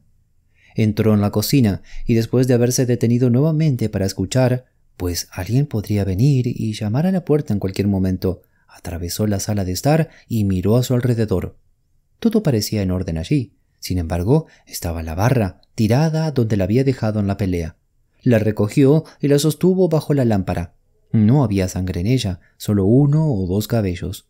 Entró en la cocina y después de haberse detenido nuevamente para escuchar, pues alguien podría venir y llamar a la puerta en cualquier momento, atravesó la sala de estar y miró a su alrededor. Todo parecía en orden allí. Sin embargo, estaba la barra, tirada donde la había dejado en la pelea. La recogió y la sostuvo bajo la lámpara. No había sangre en ella, solo uno o dos cabellos.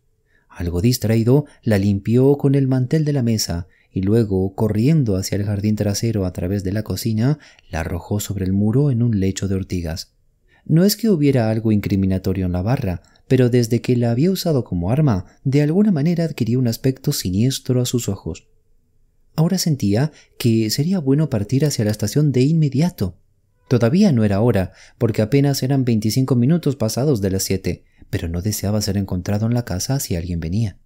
Algo distraído, la limpió con el mantel de la mesa y luego, corriendo hacia el jardín trasero a través de la cocina, la arrojó sobre el muro en un lecho de ortigas. No es que hubiera algo incriminatorio en la barra, pero desde que la había usado como arma, de alguna manera adquirió un aspecto siniestro a sus ojos. Ahora sentía que sería bueno partir hacia la estación de inmediato. Todavía no era hora, porque apenas eran veinticinco minutos pasados de las siete, pero no deseaba ser encontrado en la casa si alguien venía.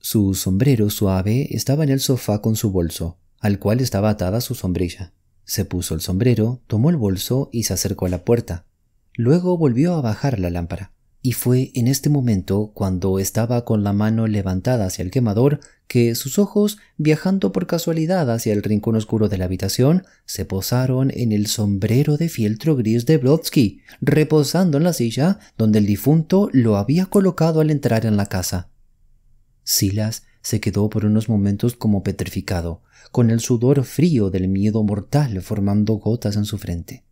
Su sombrero suave estaba en el sofá con su bolso, al cual estaba atada su sombrilla. Se puso el sombrero, tomó el bolso y se acercó a la puerta. Luego volvió a bajar la lámpara y fue en este momento, cuando estaba con la mano levantada hacia el quemador, que sus ojos, viajando por casualidad hacia el rincón oscuro de la habitación, se posaron en el sombrero de fieltro gris de Brodsky, reposando en la silla donde el difunto lo había colocado al entrar en la casa. Silas se quedó por unos momentos como petrificado, con el sudor frío del miedo mortal formando gotas en su frente.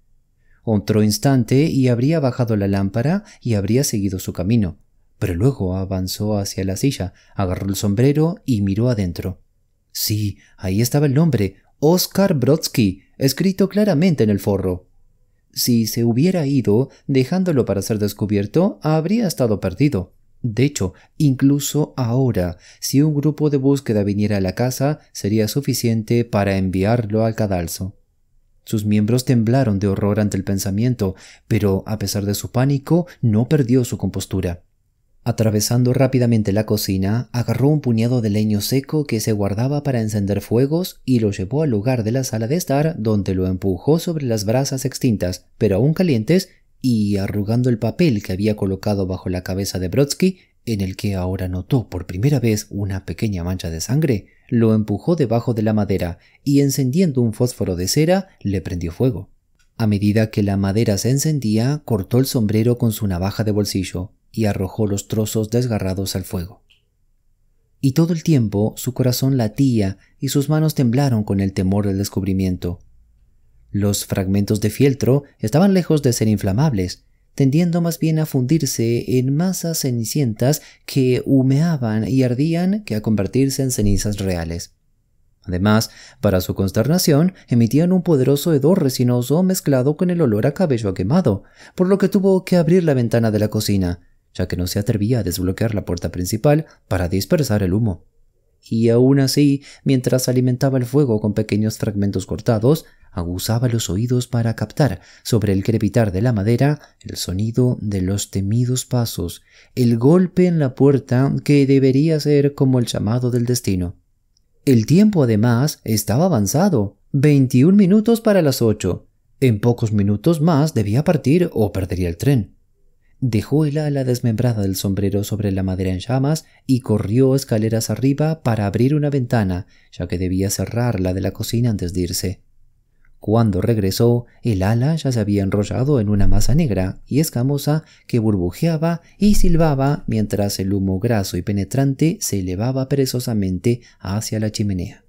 Otro instante y habría bajado la lámpara y habría seguido su camino, pero luego avanzó hacia la silla, agarró el sombrero y miró adentro. Sí, ahí estaba el nombre, Oscar Brodsky, escrito claramente en el forro. Si se hubiera ido, dejándolo para ser descubierto, habría estado perdido. De hecho, incluso ahora, si un grupo de búsqueda viniera a la casa, sería suficiente para enviarlo al cadalso. Sus miembros temblaron de horror ante el pensamiento, pero a pesar de su pánico, no perdió su compostura. Atravesando rápidamente la cocina, agarró un puñado de leño seco que se guardaba para encender fuegos y lo llevó al lugar de la sala de estar, donde lo empujó sobre las brasas extintas, pero aún calientes, y arrugando el papel que había colocado bajo la cabeza de Brodsky, en el que ahora notó por primera vez una pequeña mancha de sangre, lo empujó debajo de la madera y encendiendo un fósforo de cera le prendió fuego. A medida que la madera se encendía, cortó el sombrero con su navaja de bolsillo y arrojó los trozos desgarrados al fuego. Y todo el tiempo su corazón latía y sus manos temblaron con el temor del descubrimiento. Los fragmentos de fieltro estaban lejos de ser inflamables, tendiendo más bien a fundirse en masas cenicientas que humeaban y ardían que a convertirse en cenizas reales. Además, para su consternación, emitían un poderoso hedor resinoso mezclado con el olor a cabello quemado, por lo que tuvo que abrir la ventana de la cocina, ya que no se atrevía a desbloquear la puerta principal para dispersar el humo. Y aún así, mientras alimentaba el fuego con pequeños fragmentos cortados, aguzaba los oídos para captar, sobre el crepitar de la madera, el sonido de los temidos pasos, el golpe en la puerta que debería ser como el llamado del destino. El tiempo, además, estaba avanzado. Veintiún minutos para las ocho. En pocos minutos más debía partir o perdería el tren. Dejó el ala desmembrada del sombrero sobre la madera en llamas y corrió escaleras arriba para abrir una ventana, ya que debía cerrar la de la cocina antes de irse. Cuando regresó, el ala ya se había enrollado en una masa negra y escamosa que burbujeaba y silbaba mientras el humo graso y penetrante se elevaba perezosamente hacia la chimenea.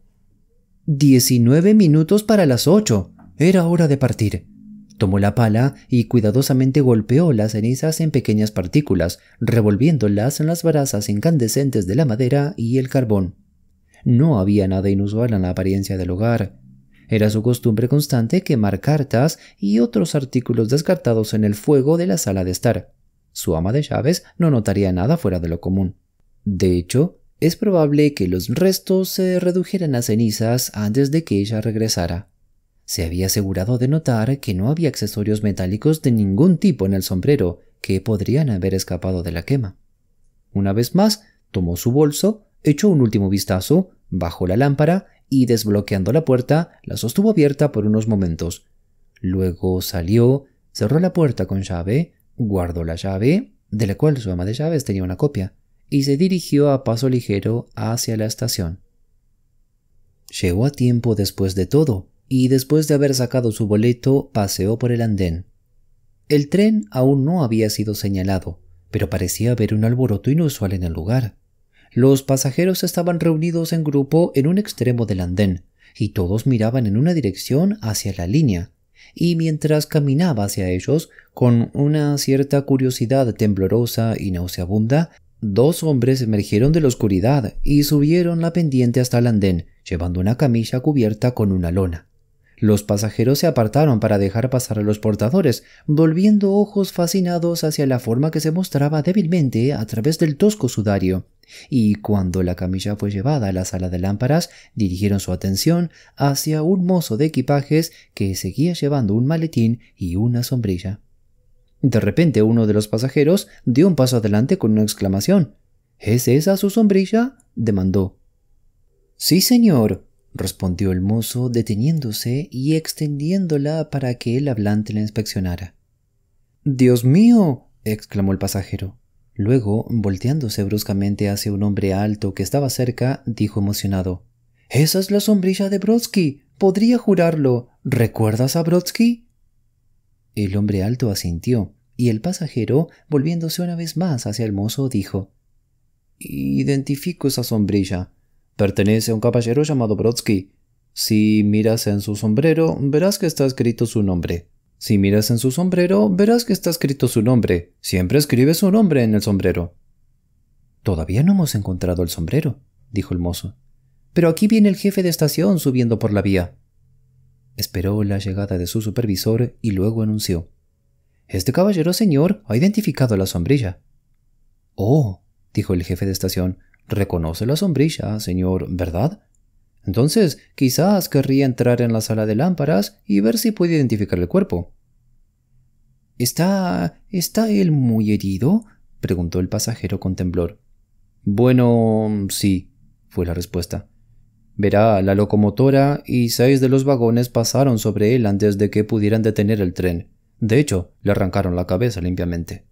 Diecinueve minutos para las ocho. Era hora de partir. Tomó la pala y cuidadosamente golpeó las cenizas en pequeñas partículas, revolviéndolas en las brasas incandescentes de la madera y el carbón. No había nada inusual en la apariencia del hogar. Era su costumbre constante quemar cartas y otros artículos descartados en el fuego de la sala de estar. Su ama de llaves no notaría nada fuera de lo común. De hecho, es probable que los restos se redujeran a cenizas antes de que ella regresara. Se había asegurado de notar que no había accesorios metálicos de ningún tipo en el sombrero que podrían haber escapado de la quema. Una vez más, tomó su bolso, echó un último vistazo, bajó la lámpara y desbloqueando la puerta, la sostuvo abierta por unos momentos. Luego salió, cerró la puerta con llave, guardó la llave, de la cual su ama de llaves tenía una copia, y se dirigió a paso ligero hacia la estación. Llegó a tiempo después de todo, y después de haber sacado su boleto, paseó por el andén. El tren aún no había sido señalado, pero parecía haber un alboroto inusual en el lugar. Los pasajeros estaban reunidos en grupo en un extremo del andén, y todos miraban en una dirección hacia la línea, y mientras caminaba hacia ellos, con una cierta curiosidad temblorosa y nauseabunda, dos hombres emergieron de la oscuridad y subieron la pendiente hasta el andén, llevando una camilla cubierta con una lona. Los pasajeros se apartaron para dejar pasar a los portadores, volviendo ojos fascinados hacia la forma que se mostraba débilmente a través del tosco sudario, y cuando la camilla fue llevada a la sala de lámparas, dirigieron su atención hacia un mozo de equipajes que seguía llevando un maletín y una sombrilla. De repente uno de los pasajeros dio un paso adelante con una exclamación. ¿Es esa su sombrilla? demandó. Sí, señor, respondió el mozo, deteniéndose y extendiéndola para que el hablante la inspeccionara. Dios mío. exclamó el pasajero. Luego, volteándose bruscamente hacia un hombre alto que estaba cerca, dijo emocionado Esa es la sombrilla de Brodsky. Podría jurarlo. ¿Recuerdas a Brodsky? El hombre alto asintió, y el pasajero, volviéndose una vez más hacia el mozo, dijo Identifico esa sombrilla. Pertenece a un caballero llamado Brodsky. Si miras en su sombrero, verás que está escrito su nombre. Si miras en su sombrero, verás que está escrito su nombre. Siempre escribe su nombre en el sombrero. Todavía no hemos encontrado el sombrero, dijo el mozo. Pero aquí viene el jefe de estación subiendo por la vía. Esperó la llegada de su supervisor y luego anunció. Este caballero señor ha identificado la sombrilla. Oh, dijo el jefe de estación, Reconoce la sombrilla, señor, ¿verdad? Entonces, quizás querría entrar en la sala de lámparas y ver si puede identificar el cuerpo. ¿Está. está él muy herido? preguntó el pasajero con temblor. Bueno, sí, fue la respuesta. Verá, la locomotora y seis de los vagones pasaron sobre él antes de que pudieran detener el tren. De hecho, le arrancaron la cabeza limpiamente.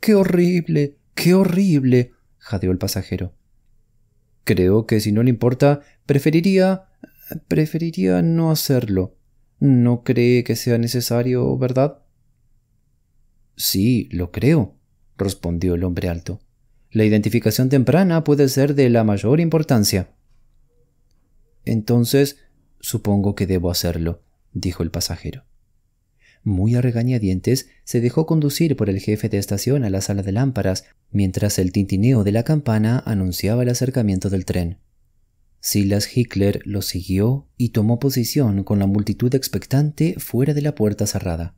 ¡Qué horrible! ¡Qué horrible! jadeó el pasajero. Creo que si no le importa, preferiría... preferiría no hacerlo. ¿No cree que sea necesario, verdad? Sí, lo creo, respondió el hombre alto. La identificación temprana puede ser de la mayor importancia. Entonces, supongo que debo hacerlo, dijo el pasajero muy a regañadientes, se dejó conducir por el jefe de estación a la sala de lámparas, mientras el tintineo de la campana anunciaba el acercamiento del tren. Silas Hickler lo siguió y tomó posición con la multitud expectante fuera de la puerta cerrada.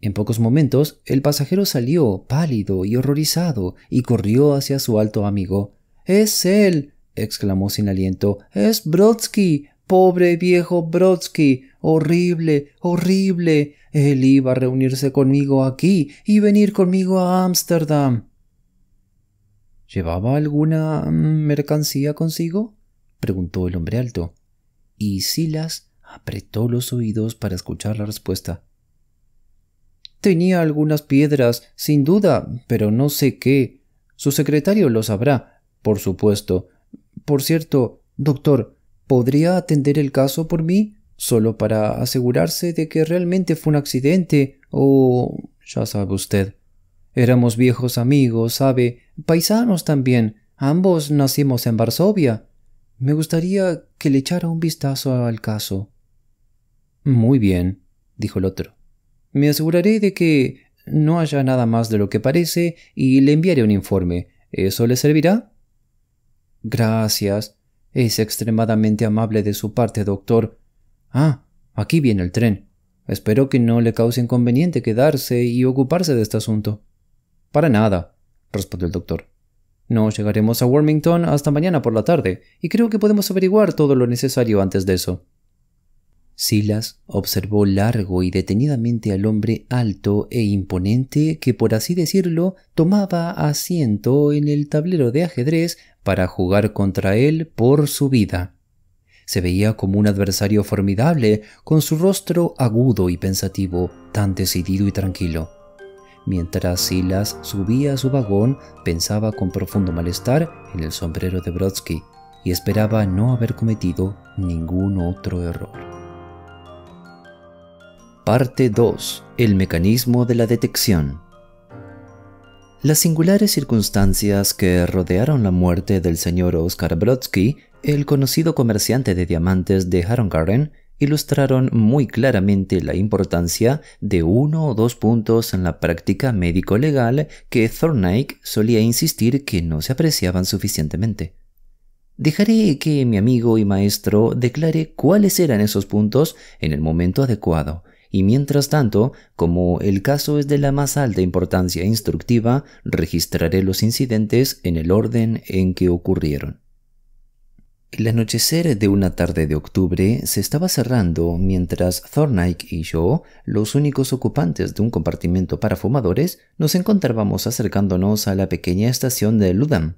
En pocos momentos, el pasajero salió, pálido y horrorizado, y corrió hacia su alto amigo. ¡Es él! exclamó sin aliento. ¡Es Brodsky! Pobre viejo Brodsky. Horrible. horrible. Él iba a reunirse conmigo aquí y venir conmigo a Ámsterdam. ¿Llevaba alguna mm, mercancía consigo? preguntó el hombre alto. Y Silas apretó los oídos para escuchar la respuesta. Tenía algunas piedras, sin duda, pero no sé qué. Su secretario lo sabrá, por supuesto. Por cierto, doctor, podría atender el caso por mí solo para asegurarse de que realmente fue un accidente o... ya sabe usted. Éramos viejos amigos, sabe, paisanos también. Ambos nacimos en Varsovia. Me gustaría que le echara un vistazo al caso. Muy bien, dijo el otro. Me aseguraré de que no haya nada más de lo que parece y le enviaré un informe. ¿Eso le servirá? Gracias. Es extremadamente amable de su parte, doctor. Ah, aquí viene el tren. Espero que no le cause inconveniente quedarse y ocuparse de este asunto. Para nada, respondió el doctor. No llegaremos a Warmington hasta mañana por la tarde, y creo que podemos averiguar todo lo necesario antes de eso. Silas observó largo y detenidamente al hombre alto e imponente que, por así decirlo, tomaba asiento en el tablero de ajedrez para jugar contra él por su vida. Se veía como un adversario formidable, con su rostro agudo y pensativo, tan decidido y tranquilo. Mientras Silas subía a su vagón, pensaba con profundo malestar en el sombrero de Brodsky y esperaba no haber cometido ningún otro error. Parte 2. El mecanismo de la detección. Las singulares circunstancias que rodearon la muerte del señor Oscar Brodsky, el conocido comerciante de diamantes de Garden, ilustraron muy claramente la importancia de uno o dos puntos en la práctica médico-legal que Thorndyke solía insistir que no se apreciaban suficientemente. Dejaré que mi amigo y maestro declare cuáles eran esos puntos en el momento adecuado, y mientras tanto, como el caso es de la más alta importancia instructiva, registraré los incidentes en el orden en que ocurrieron. El anochecer de una tarde de octubre se estaba cerrando mientras Thorndyke y yo, los únicos ocupantes de un compartimento para fumadores, nos encontrábamos acercándonos a la pequeña estación de Ludham.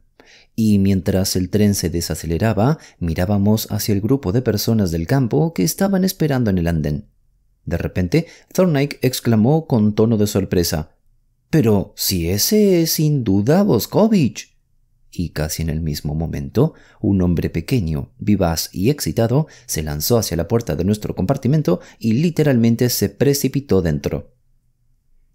Y mientras el tren se desaceleraba, mirábamos hacia el grupo de personas del campo que estaban esperando en el andén. De repente, Thorndyke exclamó con tono de sorpresa: Pero si ese es sin duda Boscovich y casi en el mismo momento, un hombre pequeño, vivaz y excitado se lanzó hacia la puerta de nuestro compartimento y literalmente se precipitó dentro.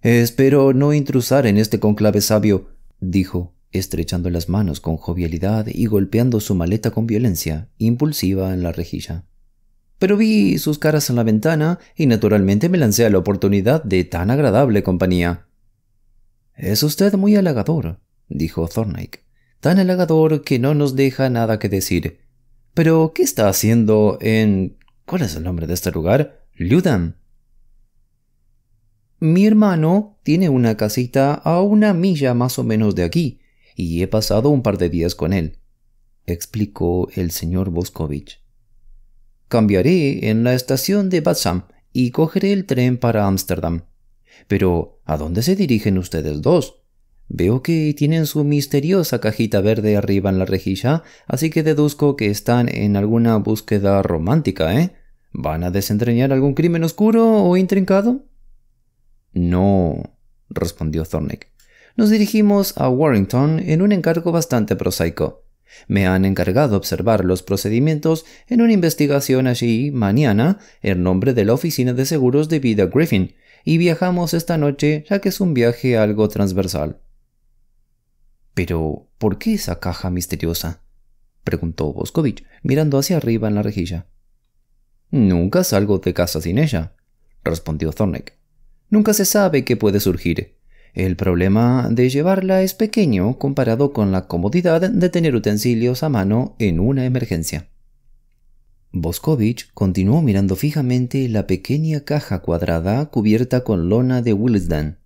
Espero no intrusar en este conclave sabio, dijo, estrechando las manos con jovialidad y golpeando su maleta con violencia, impulsiva en la rejilla pero vi sus caras en la ventana y naturalmente me lancé a la oportunidad de tan agradable compañía. Es usted muy halagador, dijo Thorndyke, tan halagador que no nos deja nada que decir. Pero, ¿qué está haciendo en... ¿Cuál es el nombre de este lugar? —Ludan. Mi hermano tiene una casita a una milla más o menos de aquí, y he pasado un par de días con él, explicó el señor Boscovich. Cambiaré en la estación de Batsam y cogeré el tren para Ámsterdam. Pero, ¿a dónde se dirigen ustedes dos? Veo que tienen su misteriosa cajita verde arriba en la rejilla, así que deduzco que están en alguna búsqueda romántica, ¿eh? ¿Van a desentrañar algún crimen oscuro o intrincado? No, respondió Thornick. Nos dirigimos a Warrington en un encargo bastante prosaico. Me han encargado observar los procedimientos en una investigación allí mañana en nombre de la Oficina de Seguros de Vida Griffin, y viajamos esta noche ya que es un viaje algo transversal. Pero, ¿por qué esa caja misteriosa? preguntó Boscovich, mirando hacia arriba en la rejilla. Nunca salgo de casa sin ella, respondió Thorneck. Nunca se sabe qué puede surgir. El problema de llevarla es pequeño comparado con la comodidad de tener utensilios a mano en una emergencia. Boscovich continuó mirando fijamente la pequeña caja cuadrada cubierta con lona de Willesden.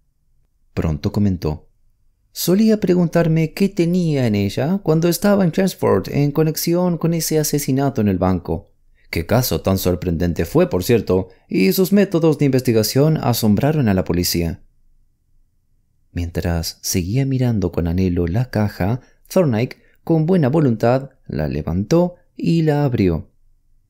Pronto comentó. Solía preguntarme qué tenía en ella cuando estaba en Transport en conexión con ese asesinato en el banco. Qué caso tan sorprendente fue, por cierto, y sus métodos de investigación asombraron a la policía. Mientras seguía mirando con anhelo la caja, Thorndyke, con buena voluntad, la levantó y la abrió.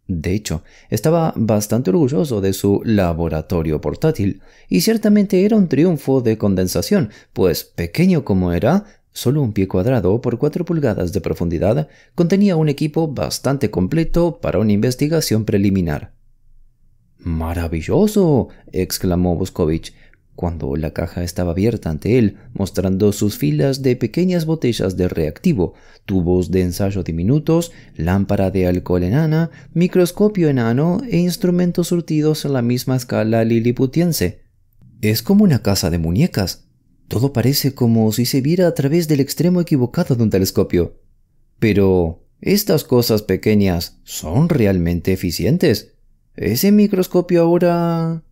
De hecho, estaba bastante orgulloso de su laboratorio portátil, y ciertamente era un triunfo de condensación, pues pequeño como era, solo un pie cuadrado por cuatro pulgadas de profundidad, contenía un equipo bastante completo para una investigación preliminar. Maravilloso, exclamó Boscovich, cuando la caja estaba abierta ante él, mostrando sus filas de pequeñas botellas de reactivo, tubos de ensayo diminutos, lámpara de alcohol enana, microscopio enano e instrumentos surtidos en la misma escala liliputiense. Es como una casa de muñecas. Todo parece como si se viera a través del extremo equivocado de un telescopio. Pero, ¿estas cosas pequeñas son realmente eficientes? Ese microscopio ahora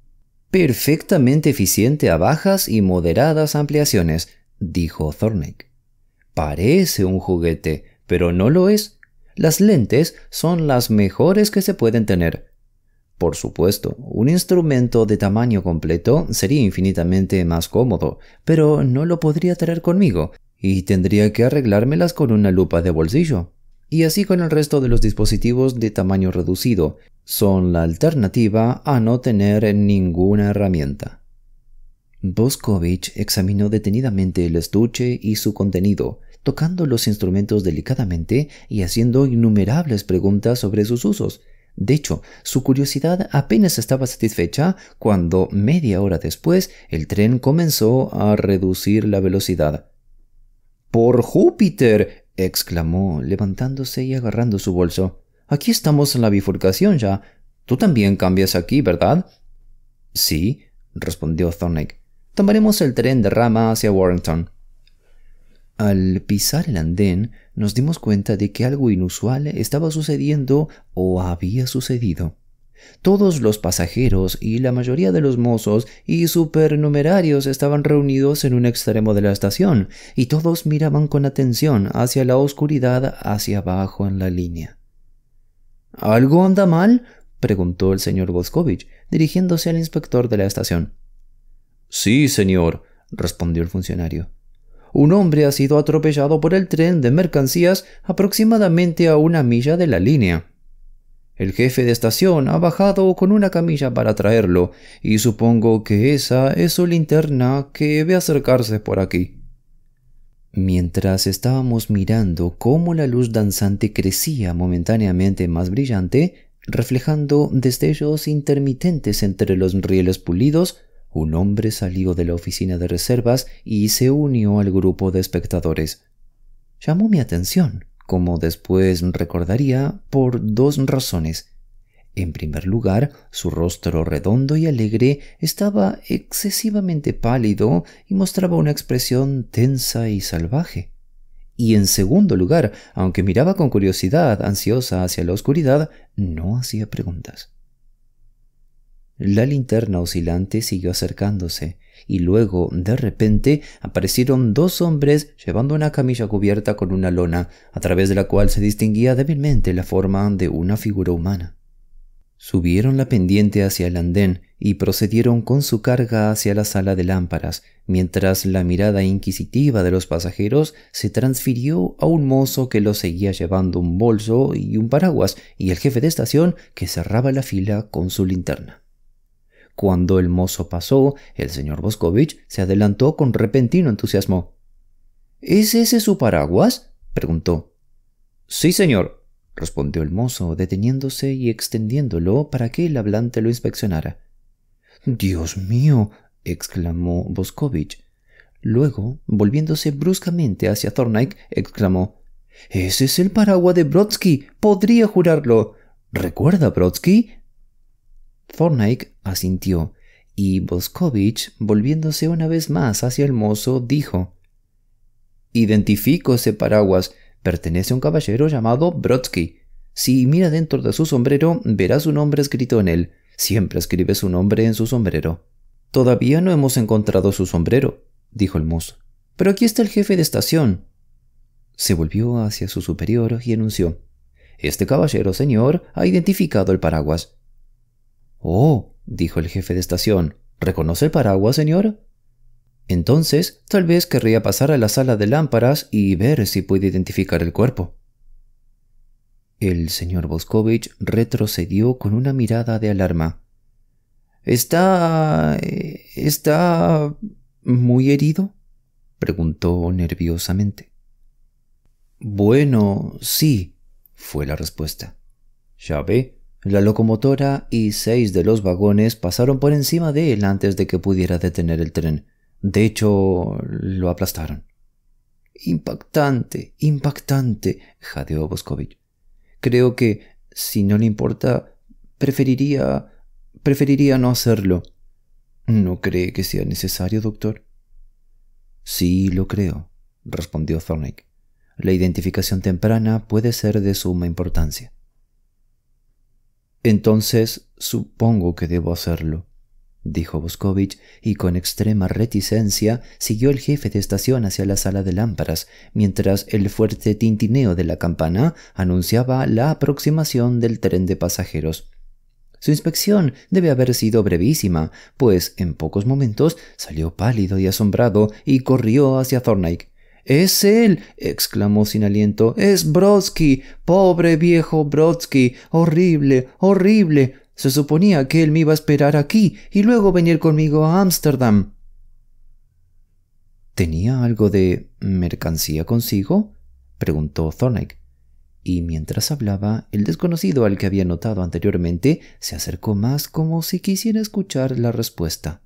perfectamente eficiente a bajas y moderadas ampliaciones, dijo Thornick. Parece un juguete, pero no lo es. Las lentes son las mejores que se pueden tener. Por supuesto, un instrumento de tamaño completo sería infinitamente más cómodo, pero no lo podría traer conmigo, y tendría que arreglármelas con una lupa de bolsillo y así con el resto de los dispositivos de tamaño reducido, son la alternativa a no tener ninguna herramienta. Boscovich examinó detenidamente el estuche y su contenido, tocando los instrumentos delicadamente y haciendo innumerables preguntas sobre sus usos. De hecho, su curiosidad apenas estaba satisfecha cuando, media hora después, el tren comenzó a reducir la velocidad. Por Júpiter, exclamó, levantándose y agarrando su bolso. Aquí estamos en la bifurcación ya. Tú también cambias aquí, ¿verdad? Sí, respondió Thornick. Tomaremos el tren de rama hacia Warrington. Al pisar el andén, nos dimos cuenta de que algo inusual estaba sucediendo o había sucedido. Todos los pasajeros y la mayoría de los mozos y supernumerarios estaban reunidos en un extremo de la estación, y todos miraban con atención hacia la oscuridad hacia abajo en la línea. ¿Algo anda mal? preguntó el señor Boscovich, dirigiéndose al inspector de la estación. Sí, señor, respondió el funcionario. Un hombre ha sido atropellado por el tren de mercancías aproximadamente a una milla de la línea. El jefe de estación ha bajado con una camilla para traerlo, y supongo que esa es su linterna que ve acercarse por aquí. Mientras estábamos mirando cómo la luz danzante crecía momentáneamente más brillante, reflejando destellos intermitentes entre los rieles pulidos, un hombre salió de la oficina de reservas y se unió al grupo de espectadores. Llamó mi atención como después recordaría, por dos razones. En primer lugar, su rostro redondo y alegre estaba excesivamente pálido y mostraba una expresión tensa y salvaje. Y en segundo lugar, aunque miraba con curiosidad ansiosa hacia la oscuridad, no hacía preguntas. La linterna oscilante siguió acercándose, y luego, de repente, aparecieron dos hombres llevando una camilla cubierta con una lona, a través de la cual se distinguía débilmente la forma de una figura humana. Subieron la pendiente hacia el andén y procedieron con su carga hacia la sala de lámparas, mientras la mirada inquisitiva de los pasajeros se transfirió a un mozo que lo seguía llevando un bolso y un paraguas y el jefe de estación que cerraba la fila con su linterna. Cuando el mozo pasó, el señor Boscovich se adelantó con repentino entusiasmo. ¿Es ese su paraguas? preguntó. Sí, señor, respondió el mozo, deteniéndose y extendiéndolo para que el hablante lo inspeccionara. Dios mío, exclamó Boscovich. Luego, volviéndose bruscamente hacia Thorndyke, exclamó Ese es el paraguas de Brodsky. Podría jurarlo. ¿Recuerda, Brodsky? Thorndyke asintió, y Boscovich, volviéndose una vez más hacia el mozo, dijo Identifico ese paraguas. Pertenece a un caballero llamado Brodsky. Si mira dentro de su sombrero, verá su nombre escrito en él. Siempre escribe su nombre en su sombrero. Todavía no hemos encontrado su sombrero, dijo el mozo. Pero aquí está el jefe de estación. Se volvió hacia su superior y anunció. Este caballero, señor, ha identificado el paraguas. Oh, dijo el jefe de estación. ¿Reconoce el paraguas, señor? Entonces, tal vez querría pasar a la sala de lámparas y ver si puede identificar el cuerpo. El señor Boscovich retrocedió con una mirada de alarma. ¿Está... Eh, está... muy herido? preguntó nerviosamente. Bueno, sí, fue la respuesta. Ya ve, la locomotora y seis de los vagones pasaron por encima de él antes de que pudiera detener el tren. De hecho, lo aplastaron. Impactante, impactante, jadeó Boscovich. Creo que, si no le importa, preferiría. preferiría no hacerlo. ¿No cree que sea necesario, doctor? Sí, lo creo, respondió Thornick. La identificación temprana puede ser de suma importancia. Entonces supongo que debo hacerlo, dijo Boscovich, y con extrema reticencia siguió el jefe de estación hacia la sala de lámparas, mientras el fuerte tintineo de la campana anunciaba la aproximación del tren de pasajeros. Su inspección debe haber sido brevísima, pues en pocos momentos salió pálido y asombrado y corrió hacia Thornay. Es él. exclamó sin aliento. Es Brodsky. Pobre viejo Brodsky. Horrible. horrible. Se suponía que él me iba a esperar aquí y luego venir conmigo a Ámsterdam. ¿Tenía algo de mercancía consigo? preguntó Thorndyke. Y mientras hablaba, el desconocido al que había notado anteriormente se acercó más como si quisiera escuchar la respuesta.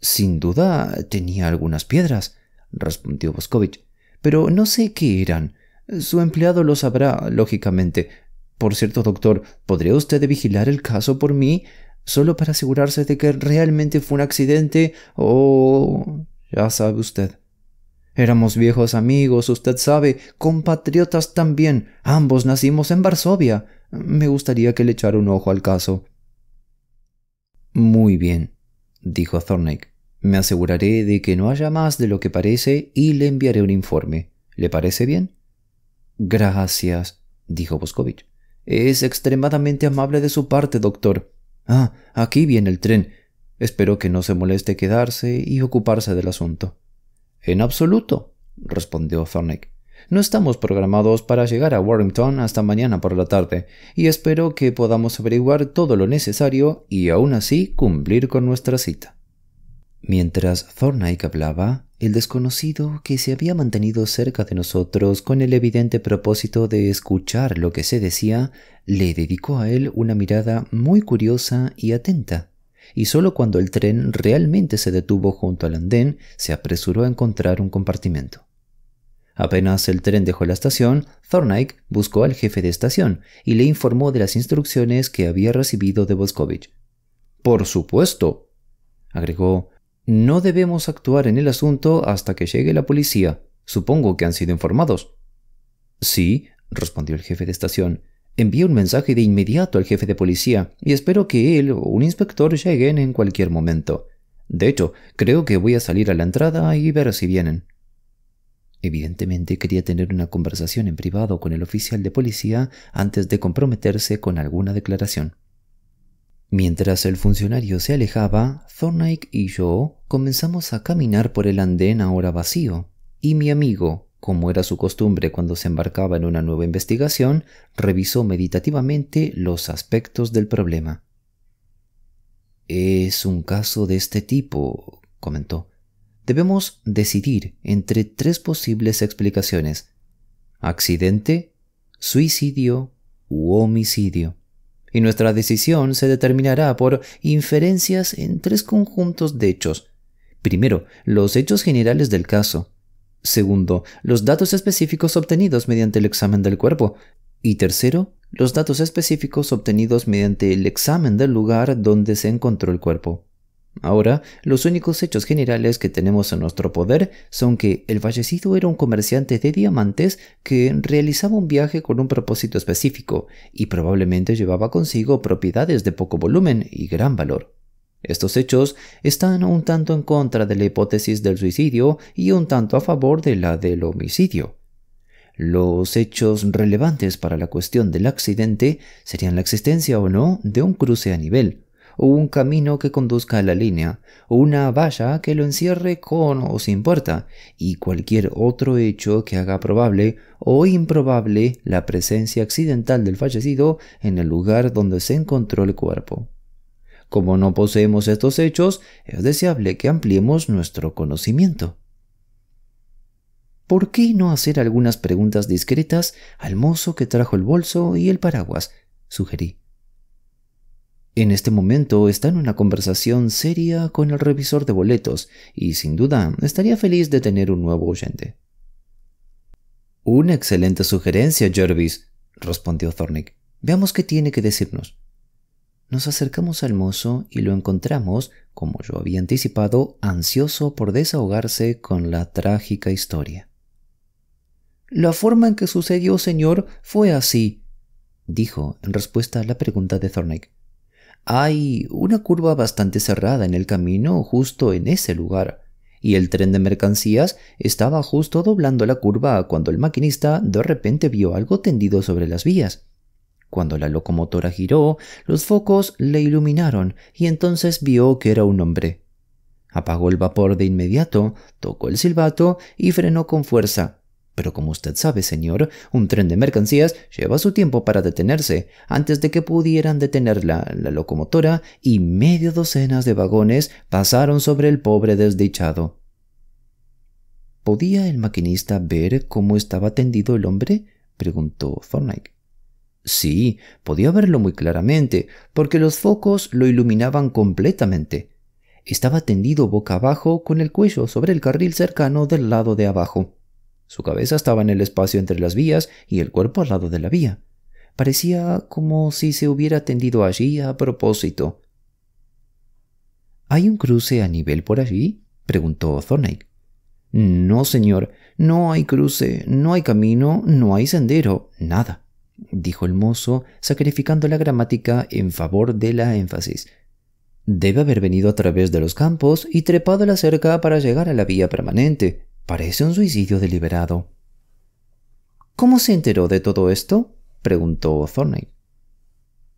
Sin duda tenía algunas piedras, respondió Boscovich. Pero no sé qué eran. Su empleado lo sabrá, lógicamente. Por cierto, doctor, ¿podría usted vigilar el caso por mí? Solo para asegurarse de que realmente fue un accidente o... ya sabe usted. Éramos viejos amigos, usted sabe, compatriotas también. Ambos nacimos en Varsovia. Me gustaría que le echara un ojo al caso. Muy bien, dijo Thornake. Me aseguraré de que no haya más de lo que parece y le enviaré un informe. ¿Le parece bien? Gracias, dijo Boscovich. Es extremadamente amable de su parte, doctor. Ah, aquí viene el tren. Espero que no se moleste quedarse y ocuparse del asunto. En absoluto, respondió Thornick. No estamos programados para llegar a Warrington hasta mañana por la tarde, y espero que podamos averiguar todo lo necesario y aún así cumplir con nuestra cita. Mientras Thorndyke hablaba, el desconocido, que se había mantenido cerca de nosotros con el evidente propósito de escuchar lo que se decía, le dedicó a él una mirada muy curiosa y atenta, y solo cuando el tren realmente se detuvo junto al andén se apresuró a encontrar un compartimento. Apenas el tren dejó la estación, Thorndyke buscó al jefe de estación y le informó de las instrucciones que había recibido de Boscovich. Por supuesto, agregó no debemos actuar en el asunto hasta que llegue la policía. Supongo que han sido informados. Sí, respondió el jefe de estación. Envío un mensaje de inmediato al jefe de policía y espero que él o un inspector lleguen en cualquier momento. De hecho, creo que voy a salir a la entrada y ver si vienen. Evidentemente quería tener una conversación en privado con el oficial de policía antes de comprometerse con alguna declaración. Mientras el funcionario se alejaba, Thornike y yo comenzamos a caminar por el andén ahora vacío, y mi amigo, como era su costumbre cuando se embarcaba en una nueva investigación, revisó meditativamente los aspectos del problema. Es un caso de este tipo, comentó. Debemos decidir entre tres posibles explicaciones. Accidente, suicidio u homicidio y nuestra decisión se determinará por inferencias en tres conjuntos de hechos. Primero, los hechos generales del caso. Segundo, los datos específicos obtenidos mediante el examen del cuerpo. Y tercero, los datos específicos obtenidos mediante el examen del lugar donde se encontró el cuerpo. Ahora, los únicos hechos generales que tenemos en nuestro poder son que el fallecido era un comerciante de diamantes que realizaba un viaje con un propósito específico y probablemente llevaba consigo propiedades de poco volumen y gran valor. Estos hechos están un tanto en contra de la hipótesis del suicidio y un tanto a favor de la del homicidio. Los hechos relevantes para la cuestión del accidente serían la existencia o no de un cruce a nivel, o un camino que conduzca a la línea, o una valla que lo encierre con o sin puerta, y cualquier otro hecho que haga probable o improbable la presencia accidental del fallecido en el lugar donde se encontró el cuerpo. Como no poseemos estos hechos, es deseable que ampliemos nuestro conocimiento. ¿Por qué no hacer algunas preguntas discretas al mozo que trajo el bolso y el paraguas? sugerí. En este momento está en una conversación seria con el revisor de boletos y sin duda estaría feliz de tener un nuevo oyente. Una excelente sugerencia, Jervis, respondió Thornick. Veamos qué tiene que decirnos. Nos acercamos al mozo y lo encontramos, como yo había anticipado, ansioso por desahogarse con la trágica historia. La forma en que sucedió, señor, fue así, dijo en respuesta a la pregunta de Thornick. Hay una curva bastante cerrada en el camino justo en ese lugar, y el tren de mercancías estaba justo doblando la curva cuando el maquinista de repente vio algo tendido sobre las vías. Cuando la locomotora giró, los focos le iluminaron y entonces vio que era un hombre. Apagó el vapor de inmediato, tocó el silbato y frenó con fuerza, pero como usted sabe, señor, un tren de mercancías lleva su tiempo para detenerse. Antes de que pudieran detenerla, la, locomotora, y media docenas de vagones pasaron sobre el pobre desdichado. ¿Podía el maquinista ver cómo estaba tendido el hombre? preguntó Thorndyke. Sí, podía verlo muy claramente, porque los focos lo iluminaban completamente. Estaba tendido boca abajo con el cuello sobre el carril cercano del lado de abajo. Su cabeza estaba en el espacio entre las vías y el cuerpo al lado de la vía. Parecía como si se hubiera tendido allí a propósito. ¿Hay un cruce a nivel por allí? preguntó Thorney. No, señor, no hay cruce, no hay camino, no hay sendero, nada, dijo el mozo, sacrificando la gramática en favor de la énfasis. Debe haber venido a través de los campos y trepado la cerca para llegar a la vía permanente, Parece un suicidio deliberado. ¿Cómo se enteró de todo esto? preguntó Thorney.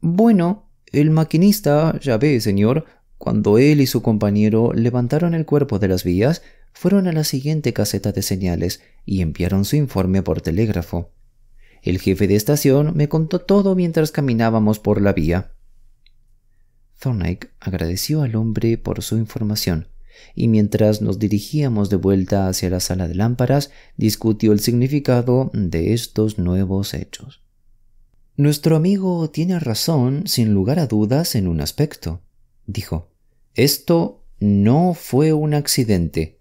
Bueno, el maquinista, ya ve, señor, cuando él y su compañero levantaron el cuerpo de las vías, fueron a la siguiente caseta de señales y enviaron su informe por telégrafo. El jefe de estación me contó todo mientras caminábamos por la vía. Thorndyke agradeció al hombre por su información y mientras nos dirigíamos de vuelta hacia la sala de lámparas, discutió el significado de estos nuevos hechos. Nuestro amigo tiene razón, sin lugar a dudas, en un aspecto, dijo. Esto no fue un accidente.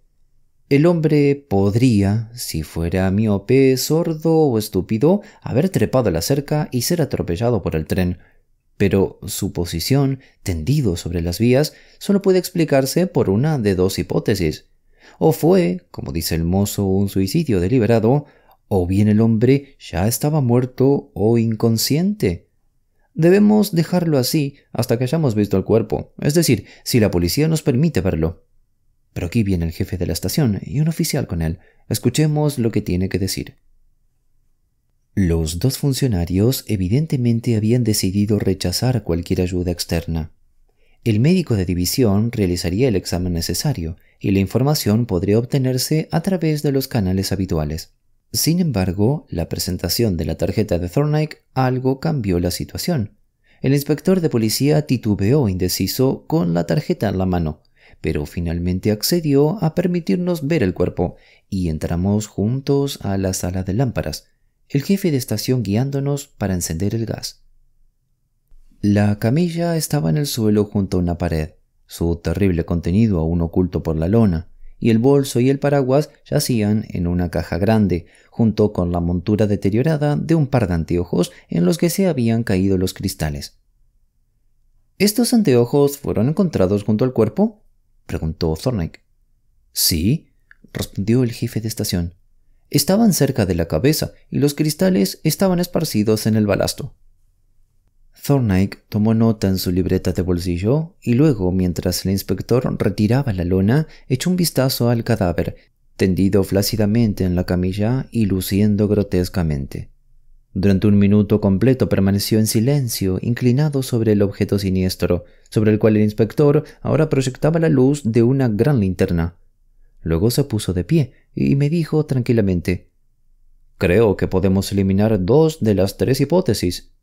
El hombre podría, si fuera miope, sordo o estúpido, haber trepado a la cerca y ser atropellado por el tren, pero su posición, tendido sobre las vías, solo puede explicarse por una de dos hipótesis. O fue, como dice el mozo, un suicidio deliberado, o bien el hombre ya estaba muerto o inconsciente. Debemos dejarlo así hasta que hayamos visto el cuerpo, es decir, si la policía nos permite verlo. Pero aquí viene el jefe de la estación y un oficial con él. Escuchemos lo que tiene que decir. Los dos funcionarios evidentemente habían decidido rechazar cualquier ayuda externa. El médico de división realizaría el examen necesario y la información podría obtenerse a través de los canales habituales. Sin embargo, la presentación de la tarjeta de Thorndyke algo cambió la situación. El inspector de policía titubeó indeciso con la tarjeta en la mano, pero finalmente accedió a permitirnos ver el cuerpo y entramos juntos a la sala de lámparas el jefe de estación guiándonos para encender el gas. La camilla estaba en el suelo junto a una pared, su terrible contenido aún oculto por la lona, y el bolso y el paraguas yacían en una caja grande, junto con la montura deteriorada de un par de anteojos en los que se habían caído los cristales. ¿Estos anteojos fueron encontrados junto al cuerpo? preguntó Thorndyke. Sí, respondió el jefe de estación estaban cerca de la cabeza y los cristales estaban esparcidos en el balasto. Thorndyke tomó nota en su libreta de bolsillo y luego, mientras el inspector retiraba la lona, echó un vistazo al cadáver, tendido flácidamente en la camilla y luciendo grotescamente. Durante un minuto completo permaneció en silencio, inclinado sobre el objeto siniestro, sobre el cual el inspector ahora proyectaba la luz de una gran linterna. Luego se puso de pie y me dijo tranquilamente, Creo que podemos eliminar dos de las tres hipótesis.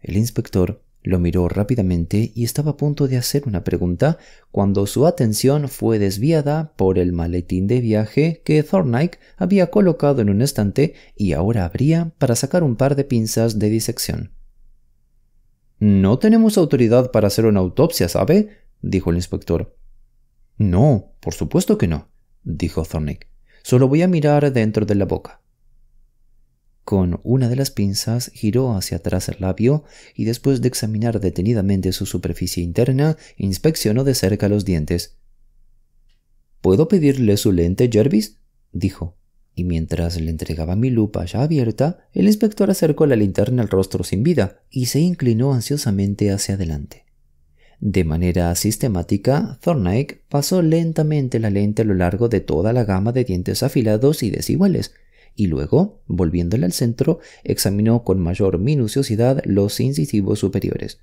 El inspector lo miró rápidamente y estaba a punto de hacer una pregunta cuando su atención fue desviada por el maletín de viaje que Thorndyke había colocado en un estante y ahora abría para sacar un par de pinzas de disección. No tenemos autoridad para hacer una autopsia, ¿sabe? dijo el inspector. No, por supuesto que no, dijo Thornick. Solo voy a mirar dentro de la boca. Con una de las pinzas giró hacia atrás el labio y después de examinar detenidamente su superficie interna, inspeccionó de cerca los dientes. ¿Puedo pedirle su lente, Jervis? dijo. Y mientras le entregaba mi lupa ya abierta, el inspector acercó la linterna al rostro sin vida y se inclinó ansiosamente hacia adelante. De manera sistemática, Thorndyke pasó lentamente la lente a lo largo de toda la gama de dientes afilados y desiguales, y luego, volviéndole al centro, examinó con mayor minuciosidad los incisivos superiores.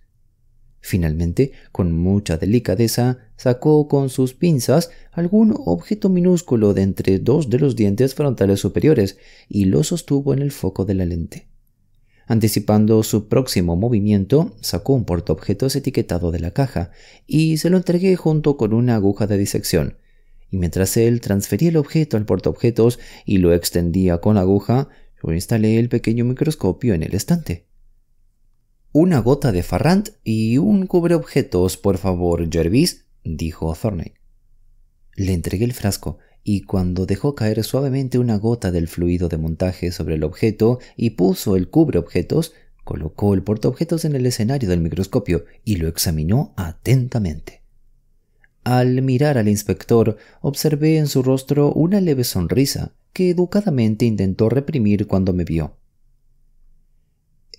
Finalmente, con mucha delicadeza, sacó con sus pinzas algún objeto minúsculo de entre dos de los dientes frontales superiores y lo sostuvo en el foco de la lente. Anticipando su próximo movimiento, sacó un portaobjetos etiquetado de la caja y se lo entregué junto con una aguja de disección. Y mientras él transfería el objeto al portaobjetos y lo extendía con la aguja, yo instalé el pequeño microscopio en el estante. Una gota de Farrant y un cubreobjetos, por favor, Jervis, dijo Thorney. Le entregué el frasco y cuando dejó caer suavemente una gota del fluido de montaje sobre el objeto y puso el cubreobjetos, colocó el portaobjetos en el escenario del microscopio y lo examinó atentamente. Al mirar al inspector, observé en su rostro una leve sonrisa que educadamente intentó reprimir cuando me vio.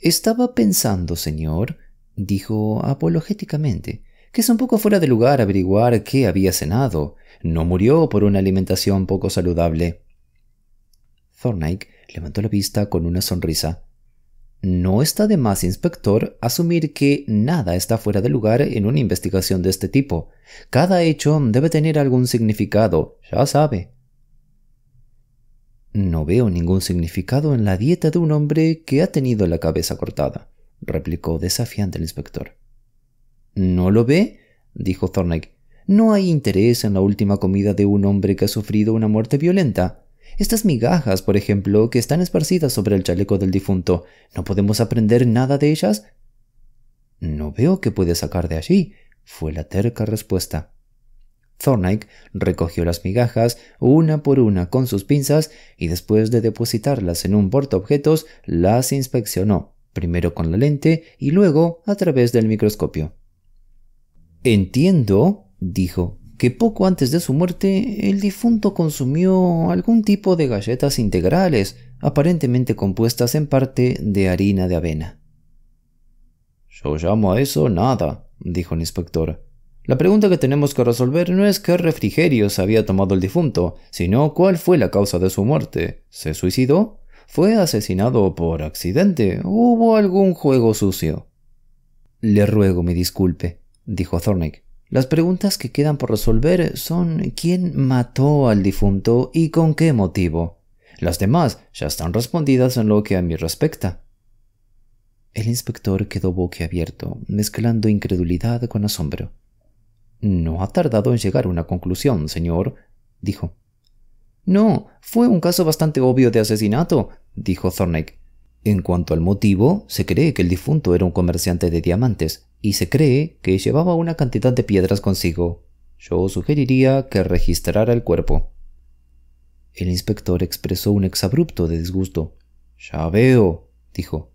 Estaba pensando, señor, dijo apologéticamente, que es un poco fuera de lugar averiguar qué había cenado. No murió por una alimentación poco saludable. Thorndyke levantó la vista con una sonrisa. No está de más, inspector, asumir que nada está fuera de lugar en una investigación de este tipo. Cada hecho debe tener algún significado, ya sabe. No veo ningún significado en la dieta de un hombre que ha tenido la cabeza cortada, replicó desafiante el inspector. ¿No lo ve? dijo Thorndyke. No hay interés en la última comida de un hombre que ha sufrido una muerte violenta. Estas migajas, por ejemplo, que están esparcidas sobre el chaleco del difunto, ¿no podemos aprender nada de ellas? No veo que puede sacar de allí, fue la terca respuesta. Thorndyke recogió las migajas una por una con sus pinzas y después de depositarlas en un portaobjetos las inspeccionó, primero con la lente y luego a través del microscopio. Entiendo, dijo, que poco antes de su muerte el difunto consumió algún tipo de galletas integrales, aparentemente compuestas en parte de harina de avena. Yo llamo a eso nada, dijo el inspector. La pregunta que tenemos que resolver no es qué refrigerios había tomado el difunto, sino cuál fue la causa de su muerte. ¿Se suicidó? ¿Fue asesinado por accidente? ¿Hubo algún juego sucio? Le ruego mi disculpe, dijo Thornick. Las preguntas que quedan por resolver son quién mató al difunto y con qué motivo. Las demás ya están respondidas en lo que a mí respecta. El inspector quedó boquiabierto, mezclando incredulidad con asombro. No ha tardado en llegar a una conclusión, señor, dijo. No, fue un caso bastante obvio de asesinato, dijo Thornick. En cuanto al motivo, se cree que el difunto era un comerciante de diamantes y se cree que llevaba una cantidad de piedras consigo. Yo sugeriría que registrara el cuerpo. El inspector expresó un exabrupto de disgusto. Ya veo, dijo.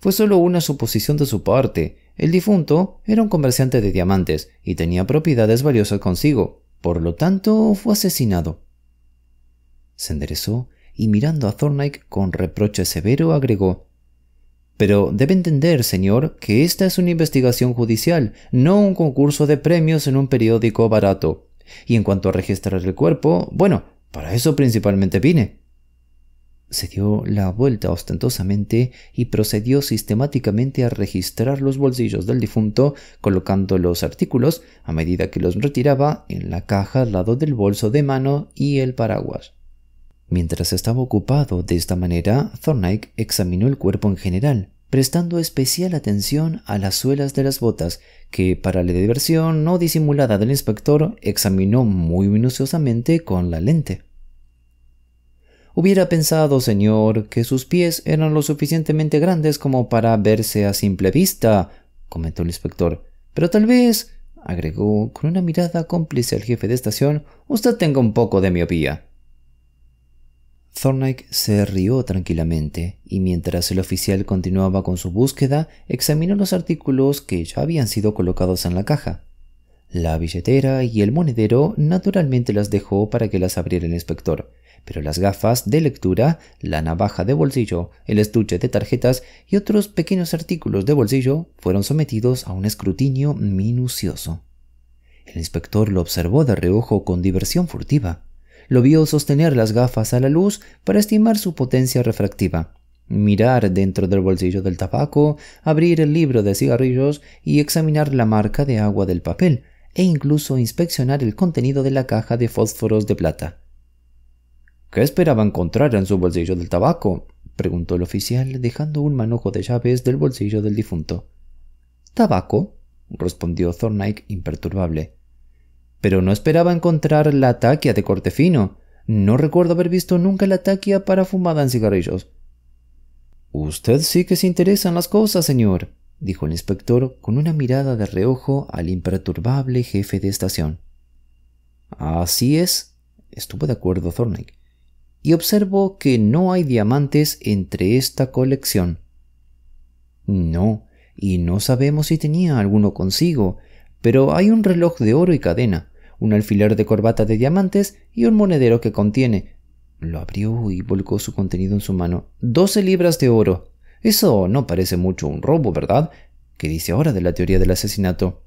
Fue solo una suposición de su parte. El difunto era un comerciante de diamantes y tenía propiedades valiosas consigo. Por lo tanto, fue asesinado. Se enderezó y mirando a Thorndyke con reproche severo agregó Pero debe entender, señor, que esta es una investigación judicial, no un concurso de premios en un periódico barato. Y en cuanto a registrar el cuerpo, bueno, para eso principalmente vine. Se dio la vuelta ostentosamente y procedió sistemáticamente a registrar los bolsillos del difunto, colocando los artículos, a medida que los retiraba, en la caja al lado del bolso de mano y el paraguas. Mientras estaba ocupado de esta manera, Thorndyke examinó el cuerpo en general, prestando especial atención a las suelas de las botas, que, para la diversión no disimulada del inspector, examinó muy minuciosamente con la lente. Hubiera pensado, señor, que sus pies eran lo suficientemente grandes como para verse a simple vista, comentó el inspector. Pero tal vez, agregó con una mirada cómplice al jefe de estación, usted tenga un poco de miopía. Thorndyke se rió tranquilamente y mientras el oficial continuaba con su búsqueda, examinó los artículos que ya habían sido colocados en la caja. La billetera y el monedero naturalmente las dejó para que las abriera el inspector, pero las gafas de lectura, la navaja de bolsillo, el estuche de tarjetas y otros pequeños artículos de bolsillo fueron sometidos a un escrutinio minucioso. El inspector lo observó de reojo con diversión furtiva lo vio sostener las gafas a la luz para estimar su potencia refractiva, mirar dentro del bolsillo del tabaco, abrir el libro de cigarrillos y examinar la marca de agua del papel, e incluso inspeccionar el contenido de la caja de fósforos de plata. ¿Qué esperaba encontrar en su bolsillo del tabaco? preguntó el oficial, dejando un manojo de llaves del bolsillo del difunto. Tabaco, respondió Thorndyke imperturbable pero no esperaba encontrar la taquia de corte fino. No recuerdo haber visto nunca la taquia para fumada en cigarrillos. Usted sí que se interesan las cosas, señor, dijo el inspector con una mirada de reojo al imperturbable jefe de estación. Así es, estuvo de acuerdo Thornick. y observo que no hay diamantes entre esta colección. No, y no sabemos si tenía alguno consigo, pero hay un reloj de oro y cadena, un alfiler de corbata de diamantes y un monedero que contiene. Lo abrió y volcó su contenido en su mano. Doce libras de oro. Eso no parece mucho un robo, ¿verdad? ¿Qué dice ahora de la teoría del asesinato?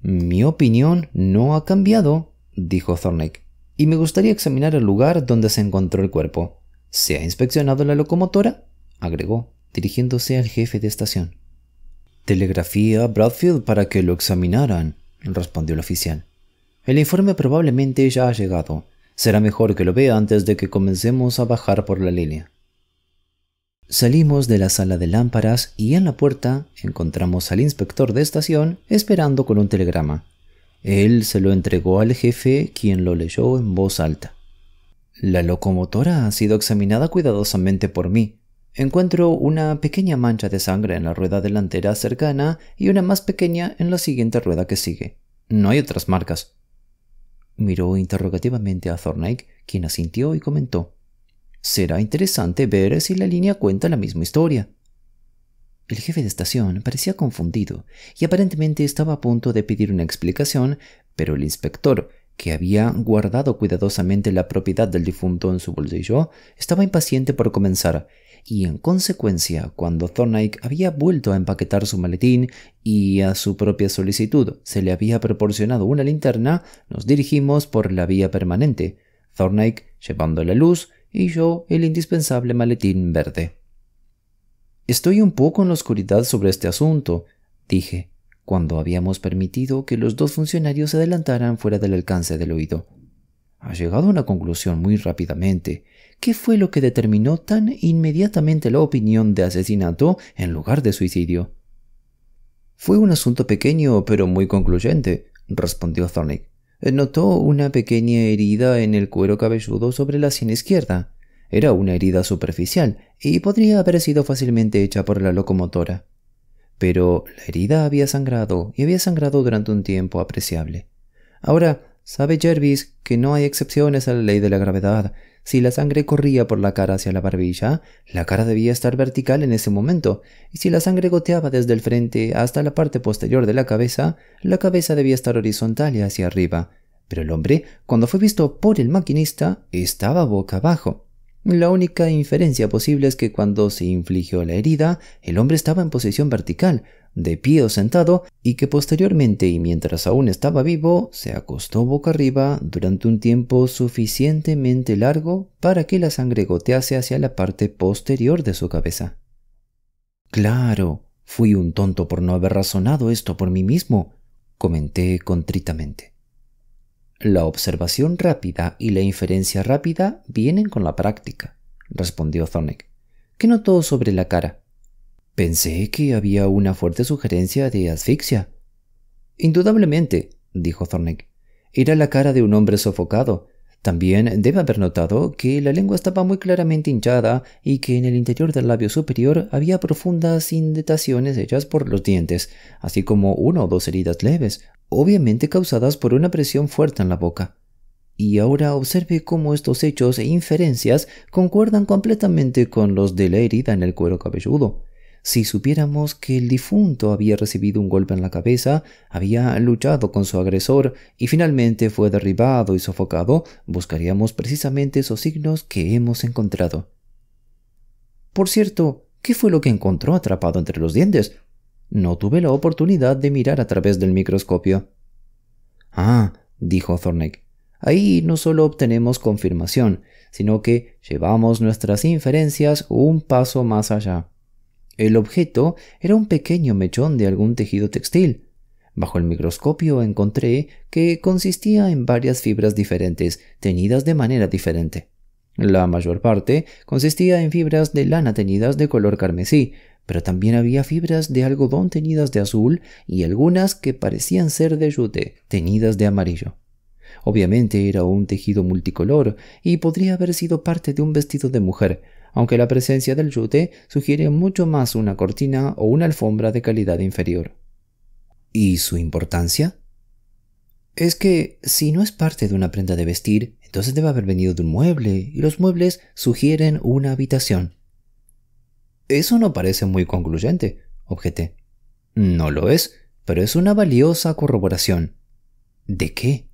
Mi opinión no ha cambiado, dijo Thorneck, y me gustaría examinar el lugar donde se encontró el cuerpo. ¿Se ha inspeccionado la locomotora? agregó, dirigiéndose al jefe de estación. Telegrafía a Bradfield para que lo examinaran, respondió el oficial. El informe probablemente ya ha llegado. Será mejor que lo vea antes de que comencemos a bajar por la línea. Salimos de la sala de lámparas y en la puerta encontramos al inspector de estación esperando con un telegrama. Él se lo entregó al jefe, quien lo leyó en voz alta. La locomotora ha sido examinada cuidadosamente por mí. Encuentro una pequeña mancha de sangre en la rueda delantera cercana y una más pequeña en la siguiente rueda que sigue. No hay otras marcas. Miró interrogativamente a Thorndyke, quien asintió y comentó. Será interesante ver si la línea cuenta la misma historia. El jefe de estación parecía confundido y aparentemente estaba a punto de pedir una explicación, pero el inspector, que había guardado cuidadosamente la propiedad del difunto en su bolsillo, estaba impaciente por comenzar y en consecuencia, cuando Thorndyke había vuelto a empaquetar su maletín y a su propia solicitud se le había proporcionado una linterna, nos dirigimos por la vía permanente, Thornaik llevando la luz y yo el indispensable maletín verde. Estoy un poco en la oscuridad sobre este asunto, dije, cuando habíamos permitido que los dos funcionarios se adelantaran fuera del alcance del oído. Ha llegado a una conclusión muy rápidamente ¿Qué fue lo que determinó tan inmediatamente la opinión de asesinato en lugar de suicidio? Fue un asunto pequeño pero muy concluyente, respondió Thornick. Notó una pequeña herida en el cuero cabelludo sobre la sien izquierda. Era una herida superficial y podría haber sido fácilmente hecha por la locomotora. Pero la herida había sangrado y había sangrado durante un tiempo apreciable. Ahora, sabe Jervis que no hay excepciones a la ley de la gravedad. Si la sangre corría por la cara hacia la barbilla, la cara debía estar vertical en ese momento, y si la sangre goteaba desde el frente hasta la parte posterior de la cabeza, la cabeza debía estar horizontal y hacia arriba. Pero el hombre, cuando fue visto por el maquinista, estaba boca abajo. La única inferencia posible es que cuando se infligió la herida, el hombre estaba en posición vertical, de pie o sentado, y que posteriormente y mientras aún estaba vivo, se acostó boca arriba durante un tiempo suficientemente largo para que la sangre gotease hacia la parte posterior de su cabeza. Claro, fui un tonto por no haber razonado esto por mí mismo, comenté contritamente. La observación rápida y la inferencia rápida vienen con la práctica, respondió Zornick, que notó sobre la cara Pensé que había una fuerte sugerencia de asfixia. Indudablemente, dijo Thorneck. Era la cara de un hombre sofocado. También debe haber notado que la lengua estaba muy claramente hinchada y que en el interior del labio superior había profundas indentaciones hechas por los dientes, así como una o dos heridas leves, obviamente causadas por una presión fuerte en la boca. Y ahora observe cómo estos hechos e inferencias concuerdan completamente con los de la herida en el cuero cabelludo. Si supiéramos que el difunto había recibido un golpe en la cabeza, había luchado con su agresor y finalmente fue derribado y sofocado, buscaríamos precisamente esos signos que hemos encontrado. Por cierto, ¿qué fue lo que encontró atrapado entre los dientes? No tuve la oportunidad de mirar a través del microscopio. Ah, dijo Thorneck. Ahí no solo obtenemos confirmación, sino que llevamos nuestras inferencias un paso más allá. El objeto era un pequeño mechón de algún tejido textil. Bajo el microscopio encontré que consistía en varias fibras diferentes, teñidas de manera diferente. La mayor parte consistía en fibras de lana teñidas de color carmesí, pero también había fibras de algodón teñidas de azul y algunas que parecían ser de yute, teñidas de amarillo. Obviamente era un tejido multicolor y podría haber sido parte de un vestido de mujer, aunque la presencia del yute sugiere mucho más una cortina o una alfombra de calidad inferior. ¿Y su importancia? Es que si no es parte de una prenda de vestir, entonces debe haber venido de un mueble, y los muebles sugieren una habitación. Eso no parece muy concluyente, objeté. No lo es, pero es una valiosa corroboración. ¿De qué?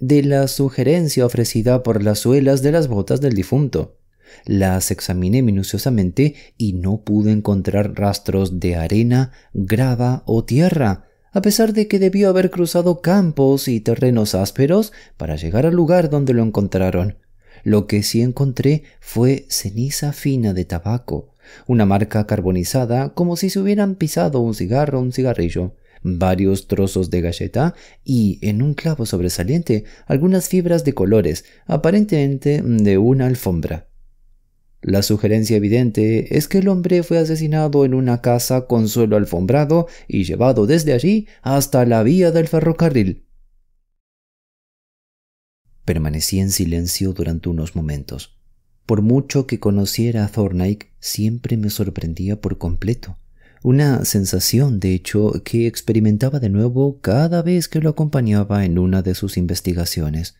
De la sugerencia ofrecida por las suelas de las botas del difunto. Las examiné minuciosamente y no pude encontrar rastros de arena, grava o tierra, a pesar de que debió haber cruzado campos y terrenos ásperos para llegar al lugar donde lo encontraron. Lo que sí encontré fue ceniza fina de tabaco, una marca carbonizada como si se hubieran pisado un cigarro o un cigarrillo, varios trozos de galleta y, en un clavo sobresaliente, algunas fibras de colores, aparentemente de una alfombra. La sugerencia evidente es que el hombre fue asesinado en una casa con suelo alfombrado y llevado desde allí hasta la vía del ferrocarril. Permanecí en silencio durante unos momentos. Por mucho que conociera a Thorndyke, siempre me sorprendía por completo. Una sensación, de hecho, que experimentaba de nuevo cada vez que lo acompañaba en una de sus investigaciones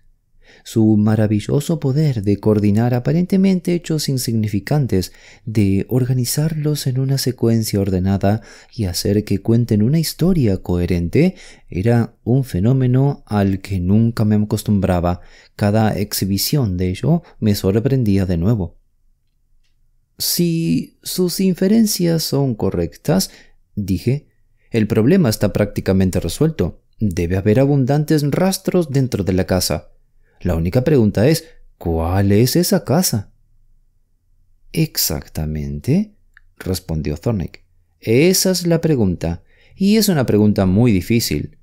su maravilloso poder de coordinar aparentemente hechos insignificantes, de organizarlos en una secuencia ordenada y hacer que cuenten una historia coherente, era un fenómeno al que nunca me acostumbraba. Cada exhibición de ello me sorprendía de nuevo. Si sus inferencias son correctas, dije, el problema está prácticamente resuelto. Debe haber abundantes rastros dentro de la casa. La única pregunta es, ¿cuál es esa casa? Exactamente, respondió Thornick. Esa es la pregunta, y es una pregunta muy difícil.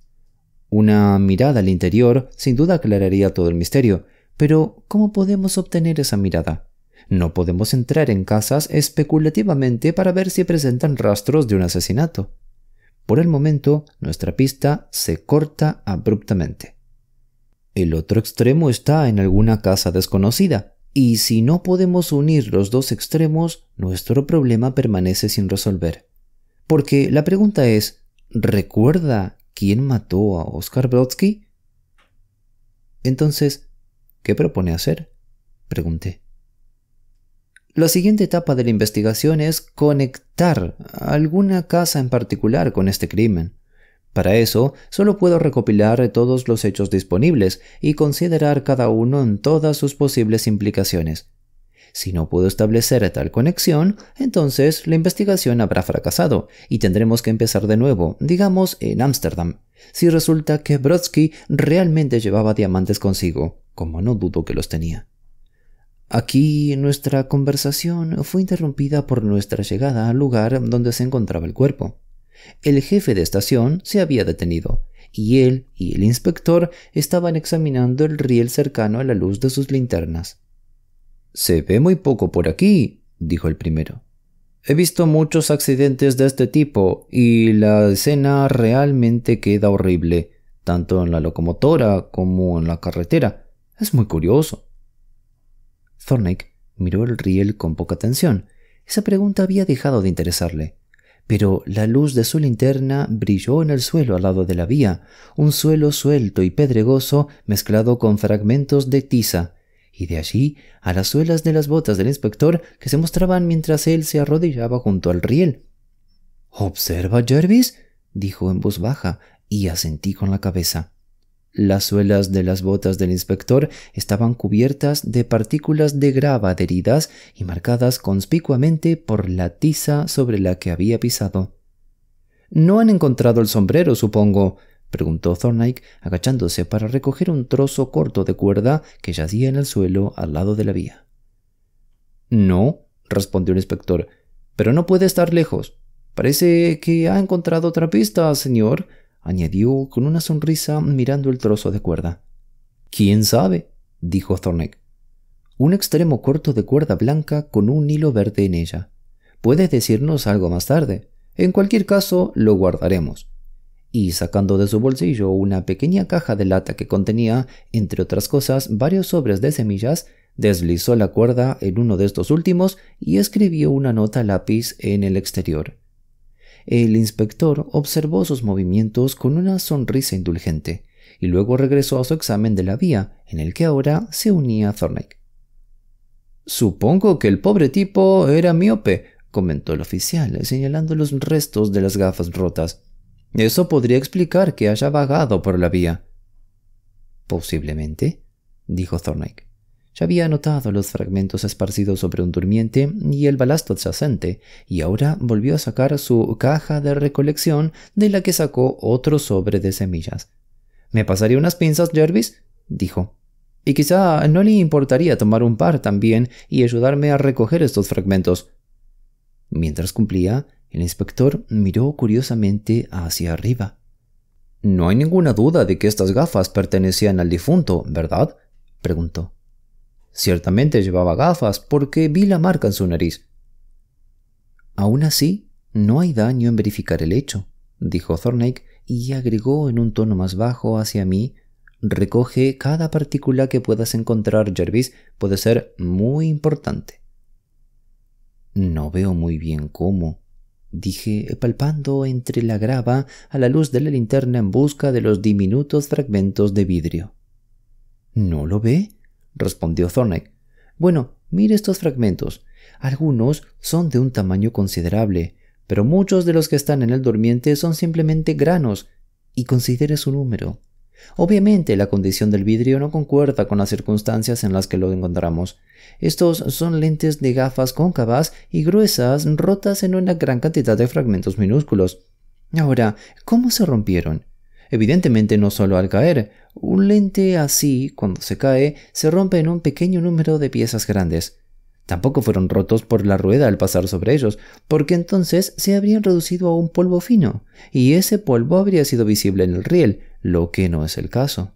Una mirada al interior sin duda aclararía todo el misterio, pero ¿cómo podemos obtener esa mirada? No podemos entrar en casas especulativamente para ver si presentan rastros de un asesinato. Por el momento, nuestra pista se corta abruptamente. El otro extremo está en alguna casa desconocida, y si no podemos unir los dos extremos, nuestro problema permanece sin resolver. Porque la pregunta es, ¿recuerda quién mató a Oscar Brodsky? Entonces, ¿qué propone hacer? Pregunté. La siguiente etapa de la investigación es conectar alguna casa en particular con este crimen. Para eso, solo puedo recopilar todos los hechos disponibles y considerar cada uno en todas sus posibles implicaciones. Si no puedo establecer tal conexión, entonces la investigación habrá fracasado y tendremos que empezar de nuevo, digamos en Ámsterdam, si resulta que Brodsky realmente llevaba diamantes consigo, como no dudo que los tenía. Aquí nuestra conversación fue interrumpida por nuestra llegada al lugar donde se encontraba el cuerpo. El jefe de estación se había detenido, y él y el inspector estaban examinando el riel cercano a la luz de sus linternas. Se ve muy poco por aquí, dijo el primero. He visto muchos accidentes de este tipo, y la escena realmente queda horrible, tanto en la locomotora como en la carretera. Es muy curioso. Thornick miró el riel con poca atención. Esa pregunta había dejado de interesarle pero la luz de su linterna brilló en el suelo al lado de la vía, un suelo suelto y pedregoso mezclado con fragmentos de tiza, y de allí a las suelas de las botas del inspector que se mostraban mientras él se arrodillaba junto al riel. Observa, Jervis, dijo en voz baja, y asentí con la cabeza. Las suelas de las botas del inspector estaban cubiertas de partículas de grava adheridas y marcadas conspicuamente por la tiza sobre la que había pisado. No han encontrado el sombrero, supongo, preguntó Thorndyke, agachándose para recoger un trozo corto de cuerda que yacía en el suelo al lado de la vía. No, respondió el inspector, pero no puede estar lejos. Parece que ha encontrado otra pista, señor añadió con una sonrisa mirando el trozo de cuerda. ¿Quién sabe? dijo Thorneck. Un extremo corto de cuerda blanca con un hilo verde en ella. Puedes decirnos algo más tarde. En cualquier caso, lo guardaremos. Y sacando de su bolsillo una pequeña caja de lata que contenía, entre otras cosas, varios sobres de semillas, deslizó la cuerda en uno de estos últimos y escribió una nota lápiz en el exterior. El inspector observó sus movimientos con una sonrisa indulgente y luego regresó a su examen de la vía, en el que ahora se unía a Supongo que el pobre tipo era miope, comentó el oficial, señalando los restos de las gafas rotas. Eso podría explicar que haya vagado por la vía. Posiblemente, dijo Thorneck. Ya había notado los fragmentos esparcidos sobre un durmiente y el balasto adyacente, y ahora volvió a sacar su caja de recolección de la que sacó otro sobre de semillas. ¿Me pasaría unas pinzas, Jervis? dijo. Y quizá no le importaría tomar un par también y ayudarme a recoger estos fragmentos. Mientras cumplía, el inspector miró curiosamente hacia arriba. No hay ninguna duda de que estas gafas pertenecían al difunto, ¿verdad? preguntó. Ciertamente llevaba gafas porque vi la marca en su nariz. Aún así, no hay daño en verificar el hecho, dijo Thornake y agregó en un tono más bajo hacia mí Recoge cada partícula que puedas encontrar, Jervis, puede ser muy importante. No veo muy bien cómo, dije, palpando entre la grava a la luz de la linterna en busca de los diminutos fragmentos de vidrio. ¿No lo ve? respondió Thorneck. Bueno, mire estos fragmentos. Algunos son de un tamaño considerable, pero muchos de los que están en el durmiente son simplemente granos, y considere su número. Obviamente la condición del vidrio no concuerda con las circunstancias en las que lo encontramos. Estos son lentes de gafas cóncavas y gruesas rotas en una gran cantidad de fragmentos minúsculos. Ahora, ¿cómo se rompieron? Evidentemente no solo al caer, un lente así, cuando se cae, se rompe en un pequeño número de piezas grandes. Tampoco fueron rotos por la rueda al pasar sobre ellos, porque entonces se habrían reducido a un polvo fino, y ese polvo habría sido visible en el riel, lo que no es el caso.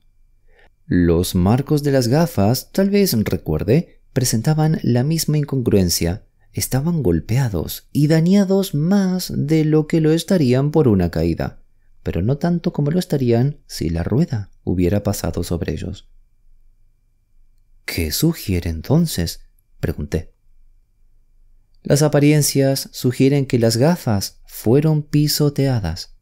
Los marcos de las gafas, tal vez recuerde, presentaban la misma incongruencia. Estaban golpeados y dañados más de lo que lo estarían por una caída pero no tanto como lo estarían si la rueda hubiera pasado sobre ellos. ¿Qué sugiere entonces? pregunté. Las apariencias sugieren que las gafas fueron pisoteadas.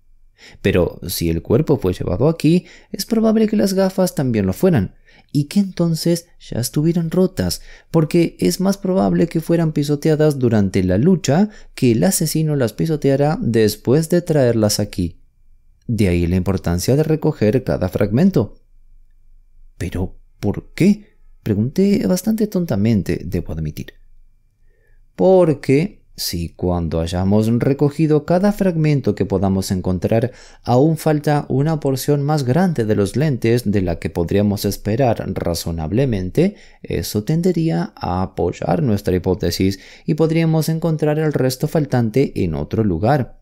Pero si el cuerpo fue llevado aquí, es probable que las gafas también lo fueran, y que entonces ya estuvieran rotas, porque es más probable que fueran pisoteadas durante la lucha que el asesino las pisoteara después de traerlas aquí. De ahí la importancia de recoger cada fragmento. ¿Pero por qué? Pregunté bastante tontamente, debo admitir. Porque si cuando hayamos recogido cada fragmento que podamos encontrar, aún falta una porción más grande de los lentes de la que podríamos esperar razonablemente, eso tendería a apoyar nuestra hipótesis y podríamos encontrar el resto faltante en otro lugar.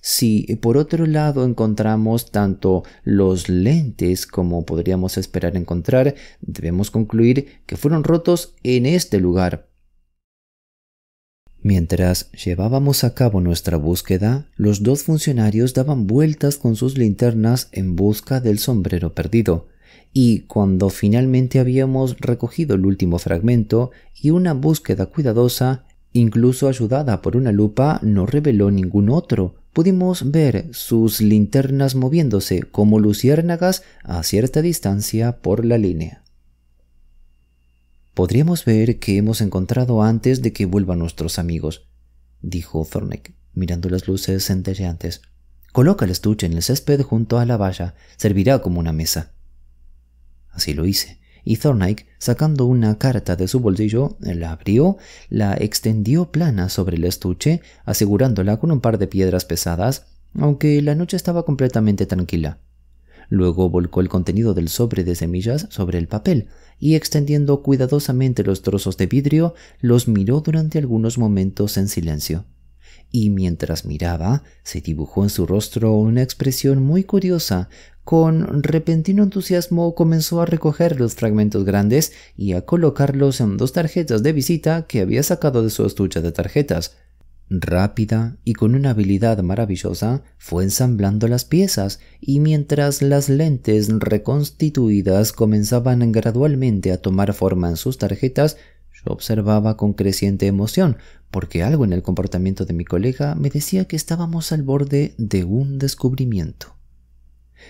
Si eh, por otro lado encontramos tanto los lentes como podríamos esperar encontrar, debemos concluir que fueron rotos en este lugar. Mientras llevábamos a cabo nuestra búsqueda, los dos funcionarios daban vueltas con sus linternas en busca del sombrero perdido, y cuando finalmente habíamos recogido el último fragmento y una búsqueda cuidadosa, incluso ayudada por una lupa, no reveló ningún otro, pudimos ver sus linternas moviéndose como luciérnagas a cierta distancia por la línea. Podríamos ver que hemos encontrado antes de que vuelvan nuestros amigos, dijo Thorneck, mirando las luces centelleantes. Coloca el estuche en el césped junto a la valla, servirá como una mesa. Así lo hice y sacando una carta de su bolsillo, la abrió, la extendió plana sobre el estuche, asegurándola con un par de piedras pesadas, aunque la noche estaba completamente tranquila. Luego volcó el contenido del sobre de semillas sobre el papel y extendiendo cuidadosamente los trozos de vidrio, los miró durante algunos momentos en silencio y mientras miraba se dibujó en su rostro una expresión muy curiosa. Con repentino entusiasmo comenzó a recoger los fragmentos grandes y a colocarlos en dos tarjetas de visita que había sacado de su estuche de tarjetas. Rápida y con una habilidad maravillosa fue ensamblando las piezas y mientras las lentes reconstituidas comenzaban gradualmente a tomar forma en sus tarjetas, observaba con creciente emoción, porque algo en el comportamiento de mi colega me decía que estábamos al borde de un descubrimiento.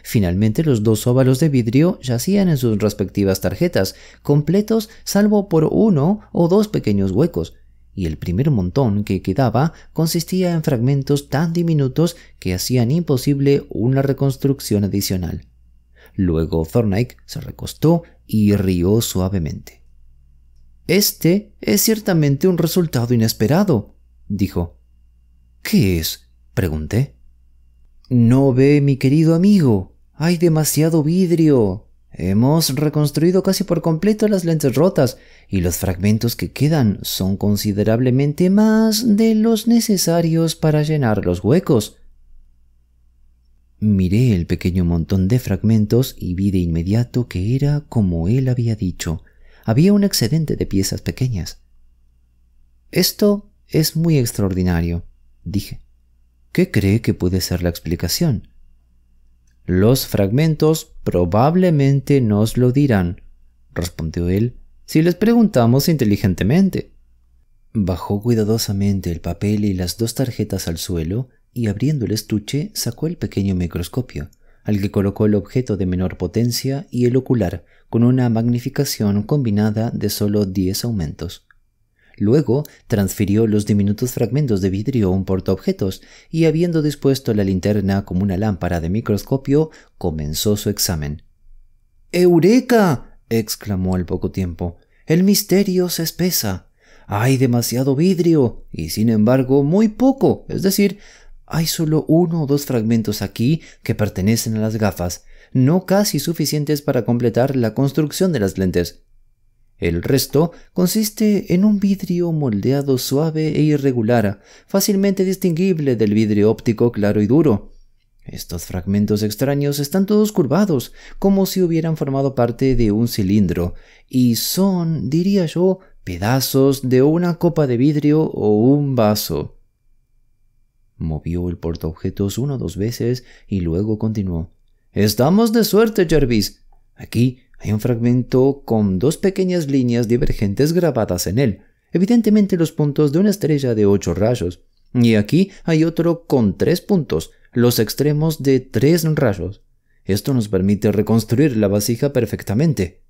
Finalmente los dos óvalos de vidrio yacían en sus respectivas tarjetas, completos salvo por uno o dos pequeños huecos, y el primer montón que quedaba consistía en fragmentos tan diminutos que hacían imposible una reconstrucción adicional. Luego Thorndyke se recostó y rió suavemente. Este es ciertamente un resultado inesperado, dijo. ¿Qué es? pregunté. No ve, mi querido amigo. Hay demasiado vidrio. Hemos reconstruido casi por completo las lentes rotas y los fragmentos que quedan son considerablemente más de los necesarios para llenar los huecos. Miré el pequeño montón de fragmentos y vi de inmediato que era como él había dicho había un excedente de piezas pequeñas. Esto es muy extraordinario, dije. ¿Qué cree que puede ser la explicación? Los fragmentos probablemente nos lo dirán, respondió él, si les preguntamos inteligentemente. Bajó cuidadosamente el papel y las dos tarjetas al suelo y abriendo el estuche sacó el pequeño microscopio al que colocó el objeto de menor potencia y el ocular con una magnificación combinada de solo diez aumentos. Luego transfirió los diminutos fragmentos de vidrio a un portaobjetos y habiendo dispuesto la linterna como una lámpara de microscopio, comenzó su examen. ¡Eureka! exclamó al poco tiempo. El misterio se espesa. Hay demasiado vidrio y sin embargo muy poco, es decir, hay solo uno o dos fragmentos aquí que pertenecen a las gafas, no casi suficientes para completar la construcción de las lentes. El resto consiste en un vidrio moldeado suave e irregular, fácilmente distinguible del vidrio óptico claro y duro. Estos fragmentos extraños están todos curvados, como si hubieran formado parte de un cilindro, y son, diría yo, pedazos de una copa de vidrio o un vaso. Movió el portaobjetos una o dos veces y luego continuó. Estamos de suerte, Jervis. Aquí hay un fragmento con dos pequeñas líneas divergentes grabadas en él, evidentemente los puntos de una estrella de ocho rayos. Y aquí hay otro con tres puntos, los extremos de tres rayos. Esto nos permite reconstruir la vasija perfectamente.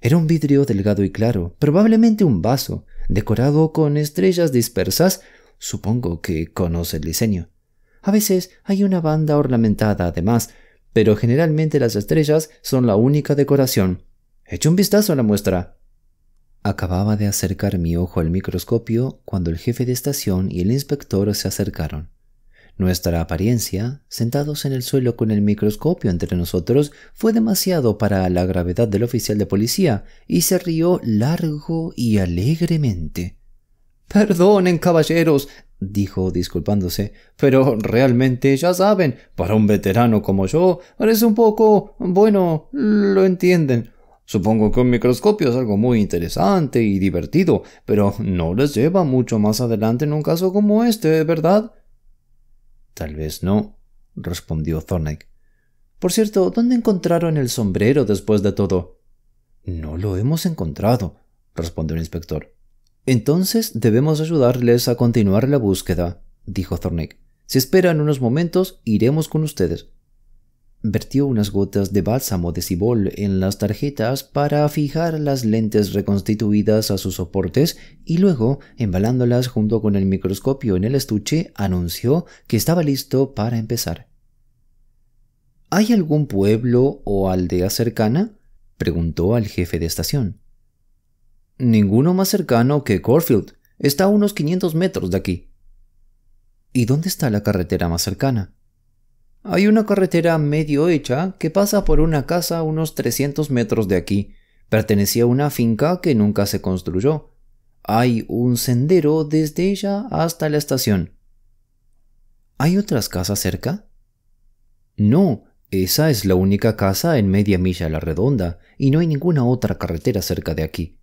Era un vidrio delgado y claro, probablemente un vaso, decorado con estrellas dispersas Supongo que conoce el diseño. A veces hay una banda ornamentada además, pero generalmente las estrellas son la única decoración. Eche un vistazo a la muestra. Acababa de acercar mi ojo al microscopio cuando el jefe de estación y el inspector se acercaron. Nuestra apariencia, sentados en el suelo con el microscopio entre nosotros, fue demasiado para la gravedad del oficial de policía, y se rió largo y alegremente. Perdonen, caballeros, dijo disculpándose, pero realmente ya saben, para un veterano como yo, parece un poco... bueno, lo entienden. Supongo que un microscopio es algo muy interesante y divertido, pero no les lleva mucho más adelante en un caso como este, ¿verdad? Tal vez no, respondió Thorneck. Por cierto, ¿dónde encontraron el sombrero después de todo? No lo hemos encontrado, respondió el inspector. Entonces debemos ayudarles a continuar la búsqueda, dijo Thornick. Si esperan unos momentos, iremos con ustedes. Vertió unas gotas de bálsamo de cibol en las tarjetas para fijar las lentes reconstituidas a sus soportes y luego, embalándolas junto con el microscopio en el estuche, anunció que estaba listo para empezar. ¿Hay algún pueblo o aldea cercana? preguntó al jefe de estación. Ninguno más cercano que Corfield. Está a unos 500 metros de aquí. ¿Y dónde está la carretera más cercana? Hay una carretera medio hecha que pasa por una casa a unos 300 metros de aquí. Pertenecía a una finca que nunca se construyó. Hay un sendero desde ella hasta la estación. ¿Hay otras casas cerca? No, esa es la única casa en media milla a la redonda, y no hay ninguna otra carretera cerca de aquí.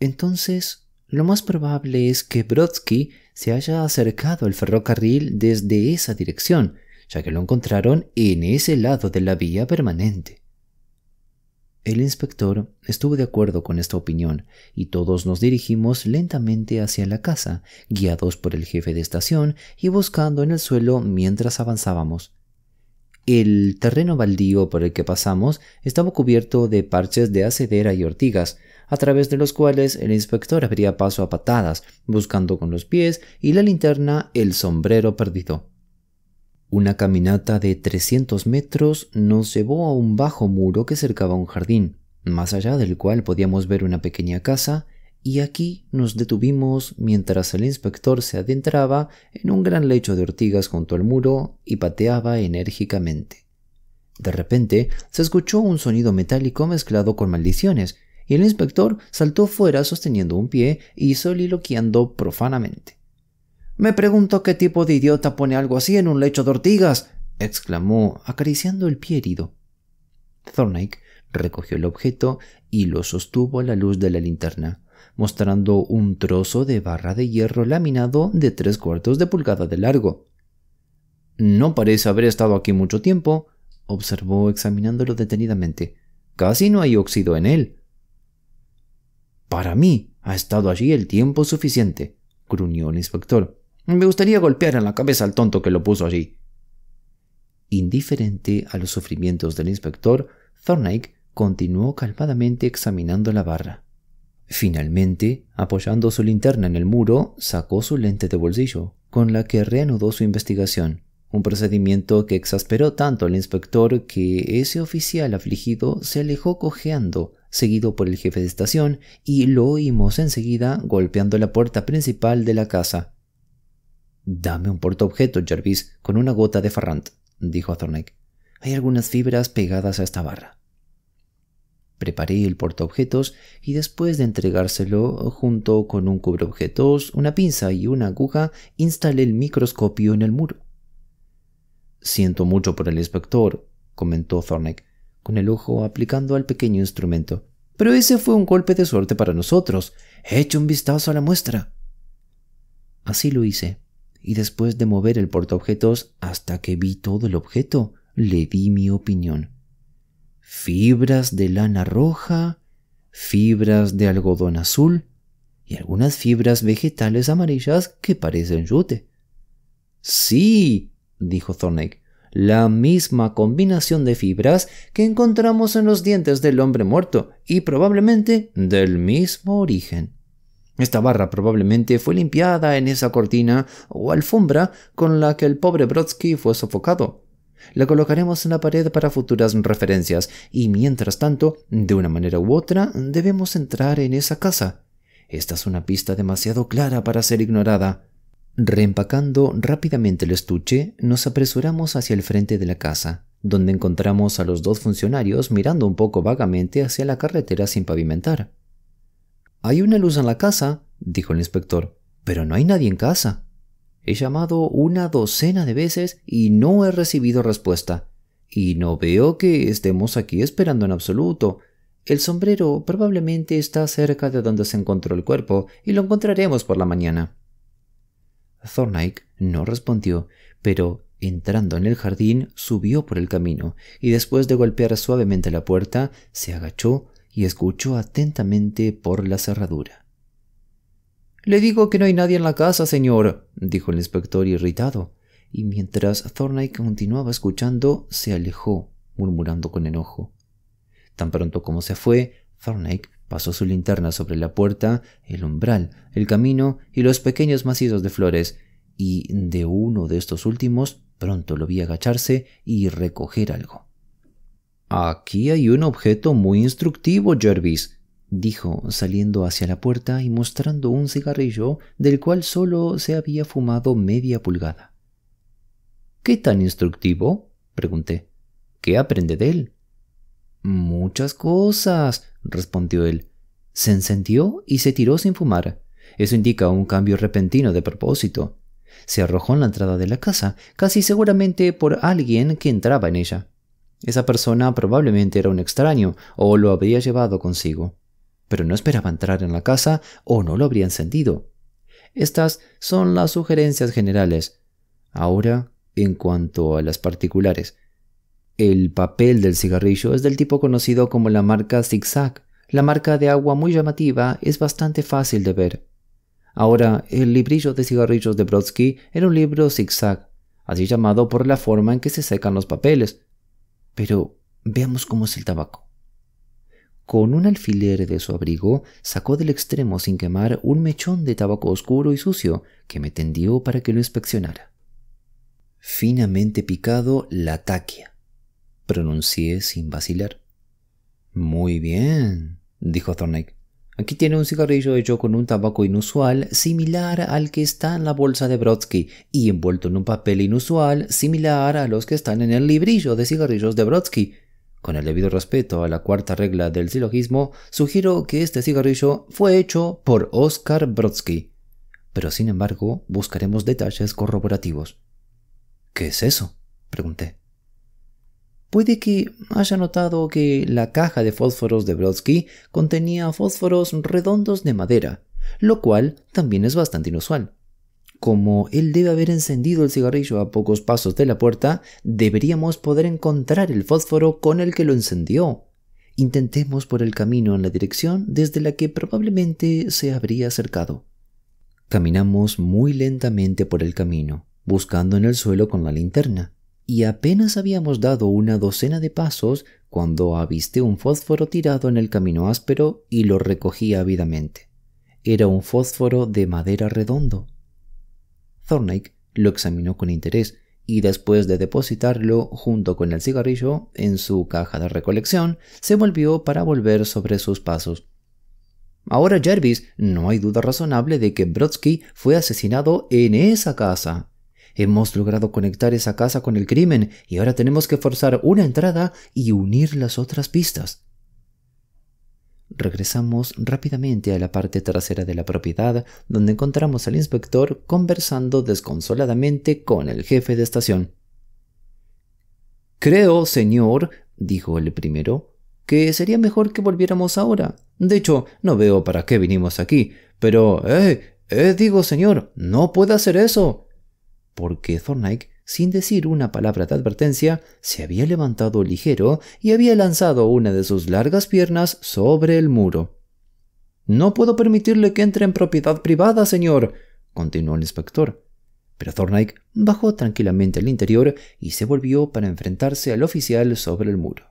Entonces, lo más probable es que Brodsky se haya acercado al ferrocarril desde esa dirección, ya que lo encontraron en ese lado de la vía permanente. El inspector estuvo de acuerdo con esta opinión y todos nos dirigimos lentamente hacia la casa, guiados por el jefe de estación y buscando en el suelo mientras avanzábamos. El terreno baldío por el que pasamos estaba cubierto de parches de acedera y ortigas, a través de los cuales el inspector abría paso a patadas, buscando con los pies y la linterna el sombrero perdido. Una caminata de 300 metros nos llevó a un bajo muro que cercaba un jardín, más allá del cual podíamos ver una pequeña casa, y aquí nos detuvimos mientras el inspector se adentraba en un gran lecho de ortigas junto al muro y pateaba enérgicamente. De repente se escuchó un sonido metálico mezclado con maldiciones, y el inspector saltó fuera sosteniendo un pie y soliloquiando profanamente. Me pregunto qué tipo de idiota pone algo así en un lecho de ortigas, exclamó, acariciando el pie herido. Thornake recogió el objeto y lo sostuvo a la luz de la linterna, mostrando un trozo de barra de hierro laminado de tres cuartos de pulgada de largo. No parece haber estado aquí mucho tiempo, observó examinándolo detenidamente. Casi no hay óxido en él. Para mí ha estado allí el tiempo suficiente, gruñó el inspector. Me gustaría golpear en la cabeza al tonto que lo puso allí. Indiferente a los sufrimientos del inspector, Thorndyke continuó calmadamente examinando la barra. Finalmente, apoyando su linterna en el muro, sacó su lente de bolsillo, con la que reanudó su investigación un procedimiento que exasperó tanto al inspector que ese oficial afligido se alejó cojeando, seguido por el jefe de estación, y lo oímos enseguida golpeando la puerta principal de la casa. Dame un portaobjetos, Jarvis, con una gota de Farrant, dijo Thorndyke. Hay algunas fibras pegadas a esta barra. Preparé el portaobjetos y después de entregárselo, junto con un cubreobjetos, una pinza y una aguja, instalé el microscopio en el muro. Siento mucho por el inspector, comentó Thorneck, con el ojo aplicando al pequeño instrumento. Pero ese fue un golpe de suerte para nosotros. hecho un vistazo a la muestra. Así lo hice, y después de mover el portaobjetos hasta que vi todo el objeto, le di mi opinión. Fibras de lana roja, fibras de algodón azul y algunas fibras vegetales amarillas que parecen yute. Sí, dijo thorne La misma combinación de fibras que encontramos en los dientes del hombre muerto y probablemente del mismo origen. Esta barra probablemente fue limpiada en esa cortina o alfombra con la que el pobre Brodsky fue sofocado. La colocaremos en la pared para futuras referencias y mientras tanto, de una manera u otra, debemos entrar en esa casa. Esta es una pista demasiado clara para ser ignorada. Reempacando rápidamente el estuche, nos apresuramos hacia el frente de la casa, donde encontramos a los dos funcionarios mirando un poco vagamente hacia la carretera sin pavimentar. Hay una luz en la casa, dijo el inspector, pero no hay nadie en casa. He llamado una docena de veces y no he recibido respuesta. Y no veo que estemos aquí esperando en absoluto. El sombrero probablemente está cerca de donde se encontró el cuerpo y lo encontraremos por la mañana. Thornike no respondió, pero entrando en el jardín subió por el camino y después de golpear suavemente la puerta se agachó y escuchó atentamente por la cerradura. Le digo que no hay nadie en la casa, señor, dijo el inspector irritado, y mientras Thornike continuaba escuchando, se alejó, murmurando con enojo. Tan pronto como se fue, Thornike Pasó su linterna sobre la puerta, el umbral, el camino y los pequeños macizos de flores, y de uno de estos últimos pronto lo vi agacharse y recoger algo. Aquí hay un objeto muy instructivo, Jervis, dijo, saliendo hacia la puerta y mostrando un cigarrillo del cual solo se había fumado media pulgada. ¿Qué tan instructivo? pregunté. ¿Qué aprende de él? Muchas cosas, respondió él. Se encendió y se tiró sin fumar. Eso indica un cambio repentino de propósito. Se arrojó en la entrada de la casa, casi seguramente por alguien que entraba en ella. Esa persona probablemente era un extraño o lo habría llevado consigo. Pero no esperaba entrar en la casa o no lo habría encendido. Estas son las sugerencias generales. Ahora, en cuanto a las particulares, el papel del cigarrillo es del tipo conocido como la marca zigzag. La marca de agua muy llamativa es bastante fácil de ver. Ahora, el librillo de cigarrillos de Brodsky era un libro zigzag, así llamado por la forma en que se secan los papeles. Pero veamos cómo es el tabaco. Con un alfiler de su abrigo sacó del extremo sin quemar un mechón de tabaco oscuro y sucio que me tendió para que lo inspeccionara. Finamente picado la taquia Pronuncié sin vacilar. Muy bien, dijo Thorndyke. Aquí tiene un cigarrillo hecho con un tabaco inusual similar al que está en la bolsa de Brodsky y envuelto en un papel inusual similar a los que están en el librillo de cigarrillos de Brodsky. Con el debido respeto a la cuarta regla del silogismo, sugiero que este cigarrillo fue hecho por Oscar Brodsky. Pero sin embargo, buscaremos detalles corroborativos. ¿Qué es eso? pregunté. Puede que haya notado que la caja de fósforos de Brodsky contenía fósforos redondos de madera, lo cual también es bastante inusual. Como él debe haber encendido el cigarrillo a pocos pasos de la puerta, deberíamos poder encontrar el fósforo con el que lo encendió. Intentemos por el camino en la dirección desde la que probablemente se habría acercado. Caminamos muy lentamente por el camino, buscando en el suelo con la linterna y apenas habíamos dado una docena de pasos cuando avisté un fósforo tirado en el camino áspero y lo recogí ávidamente. Era un fósforo de madera redondo. Thornake lo examinó con interés y después de depositarlo junto con el cigarrillo en su caja de recolección, se volvió para volver sobre sus pasos. Ahora, Jervis, no hay duda razonable de que Brodsky fue asesinado en esa casa, Hemos logrado conectar esa casa con el crimen y ahora tenemos que forzar una entrada y unir las otras pistas. Regresamos rápidamente a la parte trasera de la propiedad, donde encontramos al inspector conversando desconsoladamente con el jefe de estación. Creo, señor, dijo el primero, que sería mejor que volviéramos ahora. De hecho, no veo para qué vinimos aquí. Pero, eh, eh, digo, señor, no puede hacer eso porque Thorndyke, sin decir una palabra de advertencia, se había levantado ligero y había lanzado una de sus largas piernas sobre el muro. No puedo permitirle que entre en propiedad privada, señor, continuó el inspector. Pero Thorndyke bajó tranquilamente al interior y se volvió para enfrentarse al oficial sobre el muro.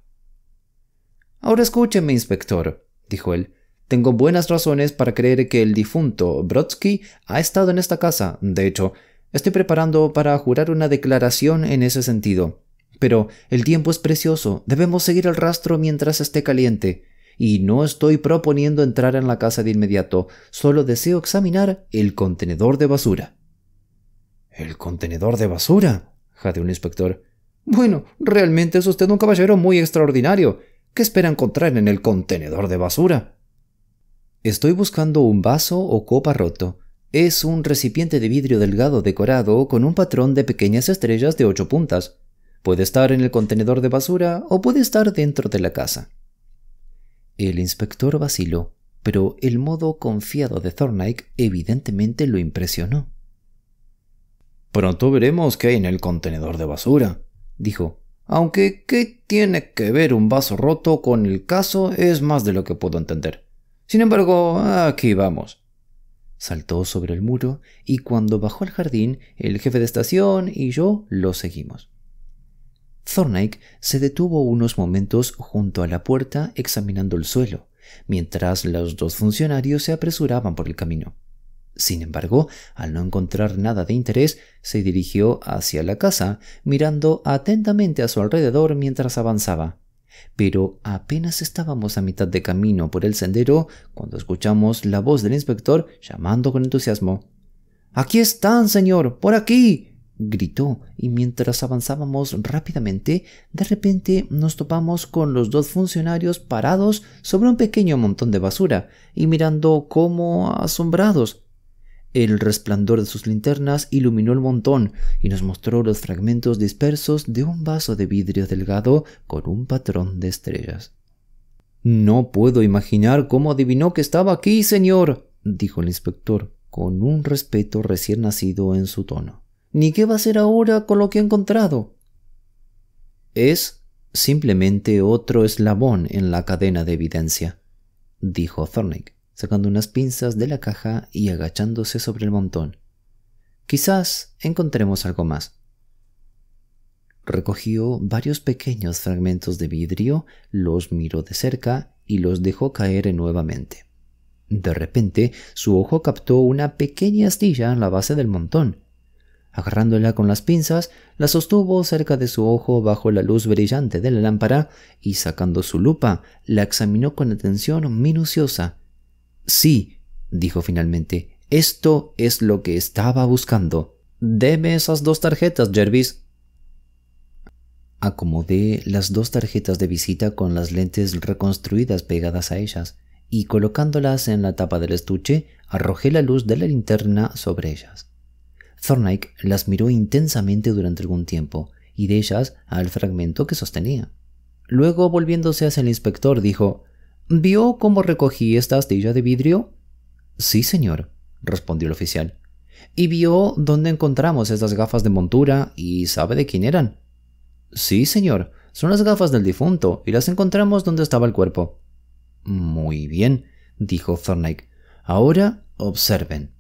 Ahora escúcheme, inspector, dijo él. Tengo buenas razones para creer que el difunto Brodsky ha estado en esta casa. De hecho, Estoy preparando para jurar una declaración en ese sentido. Pero el tiempo es precioso, debemos seguir el rastro mientras esté caliente. Y no estoy proponiendo entrar en la casa de inmediato, solo deseo examinar el contenedor de basura. ¿El contenedor de basura? jadeó un inspector. Bueno, realmente es usted un caballero muy extraordinario. ¿Qué espera encontrar en el contenedor de basura? Estoy buscando un vaso o copa roto, es un recipiente de vidrio delgado decorado con un patrón de pequeñas estrellas de ocho puntas. Puede estar en el contenedor de basura o puede estar dentro de la casa. El inspector vaciló, pero el modo confiado de Thorndyke evidentemente lo impresionó. Pronto veremos qué hay en el contenedor de basura, dijo. Aunque qué tiene que ver un vaso roto con el caso es más de lo que puedo entender. Sin embargo, aquí vamos. Saltó sobre el muro y cuando bajó al jardín, el jefe de estación y yo lo seguimos. Thorndyke se detuvo unos momentos junto a la puerta examinando el suelo, mientras los dos funcionarios se apresuraban por el camino. Sin embargo, al no encontrar nada de interés, se dirigió hacia la casa, mirando atentamente a su alrededor mientras avanzaba. Pero apenas estábamos a mitad de camino por el sendero cuando escuchamos la voz del inspector llamando con entusiasmo. Aquí están, señor, por aquí gritó, y mientras avanzábamos rápidamente, de repente nos topamos con los dos funcionarios parados sobre un pequeño montón de basura, y mirando como asombrados el resplandor de sus linternas iluminó el montón y nos mostró los fragmentos dispersos de un vaso de vidrio delgado con un patrón de estrellas. No puedo imaginar cómo adivinó que estaba aquí, señor, dijo el inspector, con un respeto recién nacido en su tono. ¿Ni qué va a hacer ahora con lo que ha encontrado? Es simplemente otro eslabón en la cadena de evidencia, dijo Thornick sacando unas pinzas de la caja y agachándose sobre el montón. Quizás encontremos algo más. Recogió varios pequeños fragmentos de vidrio, los miró de cerca y los dejó caer nuevamente. De repente, su ojo captó una pequeña astilla en la base del montón. Agarrándola con las pinzas, la sostuvo cerca de su ojo bajo la luz brillante de la lámpara y sacando su lupa, la examinó con atención minuciosa Sí, dijo finalmente, esto es lo que estaba buscando. Deme esas dos tarjetas, Jervis. Acomodé las dos tarjetas de visita con las lentes reconstruidas pegadas a ellas y colocándolas en la tapa del estuche, arrojé la luz de la linterna sobre ellas. Thorndyke las miró intensamente durante algún tiempo y de ellas al fragmento que sostenía. Luego, volviéndose hacia el inspector, dijo ¿Vio cómo recogí esta astilla de vidrio? Sí, señor, respondió el oficial. ¿Y vio dónde encontramos estas gafas de montura y sabe de quién eran? Sí, señor, son las gafas del difunto y las encontramos donde estaba el cuerpo. Muy bien, dijo Thorndyke. Ahora observen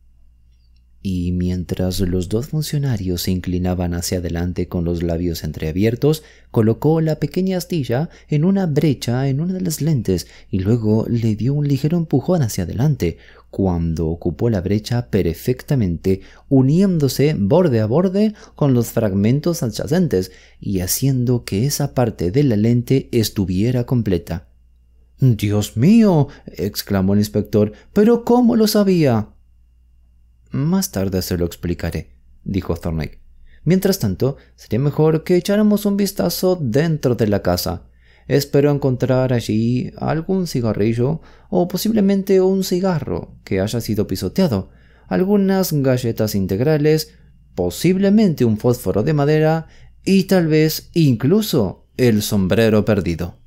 y mientras los dos funcionarios se inclinaban hacia adelante con los labios entreabiertos, colocó la pequeña astilla en una brecha en una de las lentes y luego le dio un ligero empujón hacia adelante, cuando ocupó la brecha perfectamente, uniéndose borde a borde con los fragmentos adyacentes y haciendo que esa parte de la lente estuviera completa. Dios mío. exclamó el inspector. Pero ¿cómo lo sabía? Más tarde se lo explicaré, dijo Thornley. Mientras tanto, sería mejor que echáramos un vistazo dentro de la casa. Espero encontrar allí algún cigarrillo o posiblemente un cigarro que haya sido pisoteado, algunas galletas integrales, posiblemente un fósforo de madera y tal vez incluso el sombrero perdido.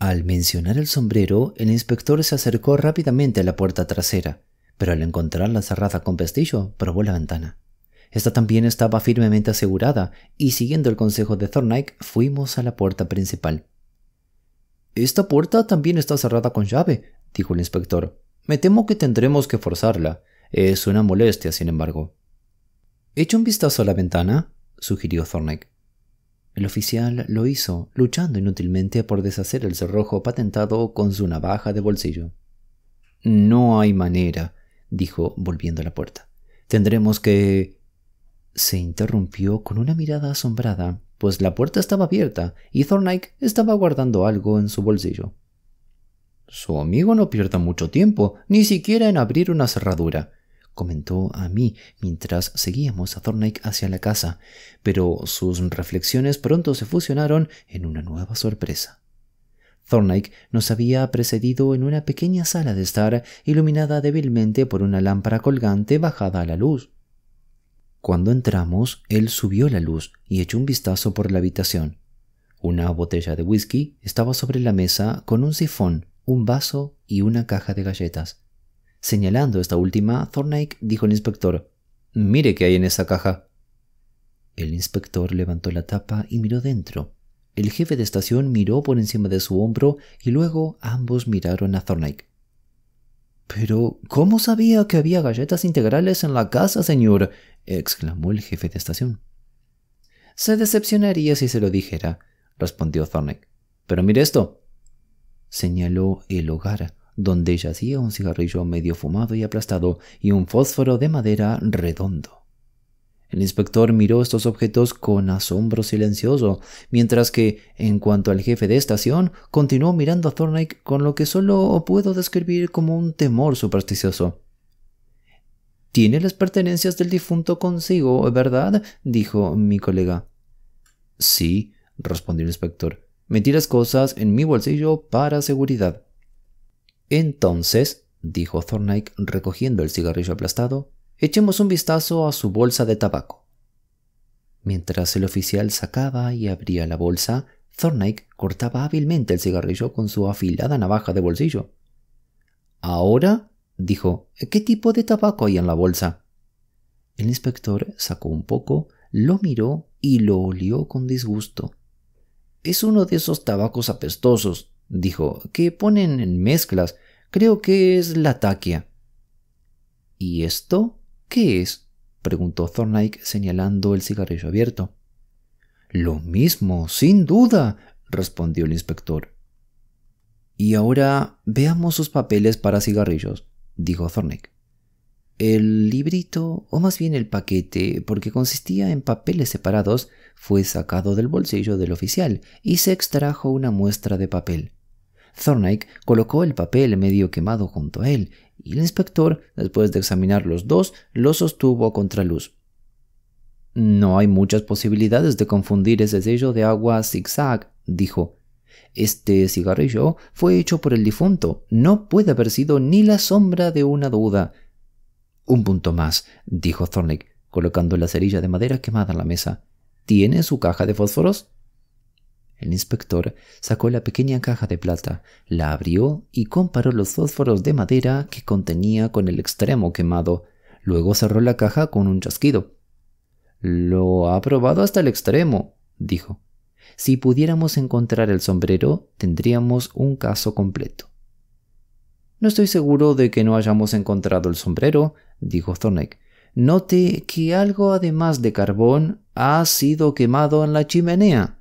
Al mencionar el sombrero, el inspector se acercó rápidamente a la puerta trasera pero al encontrarla cerrada con pestillo, probó la ventana. Esta también estaba firmemente asegurada, y siguiendo el consejo de Thornike, fuimos a la puerta principal. Esta puerta también está cerrada con llave, dijo el inspector. Me temo que tendremos que forzarla. Es una molestia, sin embargo. Echa un vistazo a la ventana, sugirió Thornike. El oficial lo hizo, luchando inútilmente por deshacer el cerrojo patentado con su navaja de bolsillo. No hay manera, dijo volviendo a la puerta. Tendremos que... Se interrumpió con una mirada asombrada, pues la puerta estaba abierta y Thorndyke estaba guardando algo en su bolsillo. Su amigo no pierda mucho tiempo, ni siquiera en abrir una cerradura, comentó a mí mientras seguíamos a Thorndyke hacia la casa, pero sus reflexiones pronto se fusionaron en una nueva sorpresa. Thorndyke nos había precedido en una pequeña sala de estar iluminada débilmente por una lámpara colgante bajada a la luz. Cuando entramos, él subió la luz y echó un vistazo por la habitación. Una botella de whisky estaba sobre la mesa con un sifón, un vaso y una caja de galletas. Señalando esta última, Thorndyke dijo al inspector: Mire qué hay en esa caja. El inspector levantó la tapa y miró dentro. El jefe de estación miró por encima de su hombro y luego ambos miraron a Thorndyke. Pero, ¿cómo sabía que había galletas integrales en la casa, señor? exclamó el jefe de estación. Se decepcionaría si se lo dijera, respondió Thorndyke. Pero mire esto. Señaló el hogar, donde yacía un cigarrillo medio fumado y aplastado y un fósforo de madera redondo. El inspector miró estos objetos con asombro silencioso, mientras que, en cuanto al jefe de estación, continuó mirando a Thorndyke con lo que solo puedo describir como un temor supersticioso. Tiene las pertenencias del difunto consigo, ¿verdad? dijo mi colega. Sí, respondió el inspector. Metí las cosas en mi bolsillo para seguridad. Entonces, dijo Thorndyke recogiendo el cigarrillo aplastado, Echemos un vistazo a su bolsa de tabaco. Mientras el oficial sacaba y abría la bolsa, Thorndyke cortaba hábilmente el cigarrillo con su afilada navaja de bolsillo. Ahora, dijo, ¿qué tipo de tabaco hay en la bolsa? El inspector sacó un poco, lo miró y lo olió con disgusto. Es uno de esos tabacos apestosos, dijo, que ponen en mezclas. Creo que es la taquia. ¿Y esto? ¿Qué es? preguntó Thorndyke señalando el cigarrillo abierto. Lo mismo, sin duda, respondió el inspector. Y ahora veamos sus papeles para cigarrillos, dijo Thorndyke. El librito, o más bien el paquete, porque consistía en papeles separados, fue sacado del bolsillo del oficial y se extrajo una muestra de papel. Thorndyke colocó el papel medio quemado junto a él y el inspector, después de examinar los dos, los sostuvo a contraluz. No hay muchas posibilidades de confundir ese sello de agua zigzag, dijo. Este cigarrillo fue hecho por el difunto. No puede haber sido ni la sombra de una duda. Un punto más, dijo Thornick, colocando la cerilla de madera quemada en la mesa. ¿Tiene su caja de fósforos? El inspector sacó la pequeña caja de plata, la abrió y comparó los fósforos de madera que contenía con el extremo quemado. Luego cerró la caja con un chasquido. Lo ha probado hasta el extremo, dijo. Si pudiéramos encontrar el sombrero, tendríamos un caso completo. No estoy seguro de que no hayamos encontrado el sombrero, dijo Thorneck. Note que algo además de carbón ha sido quemado en la chimenea.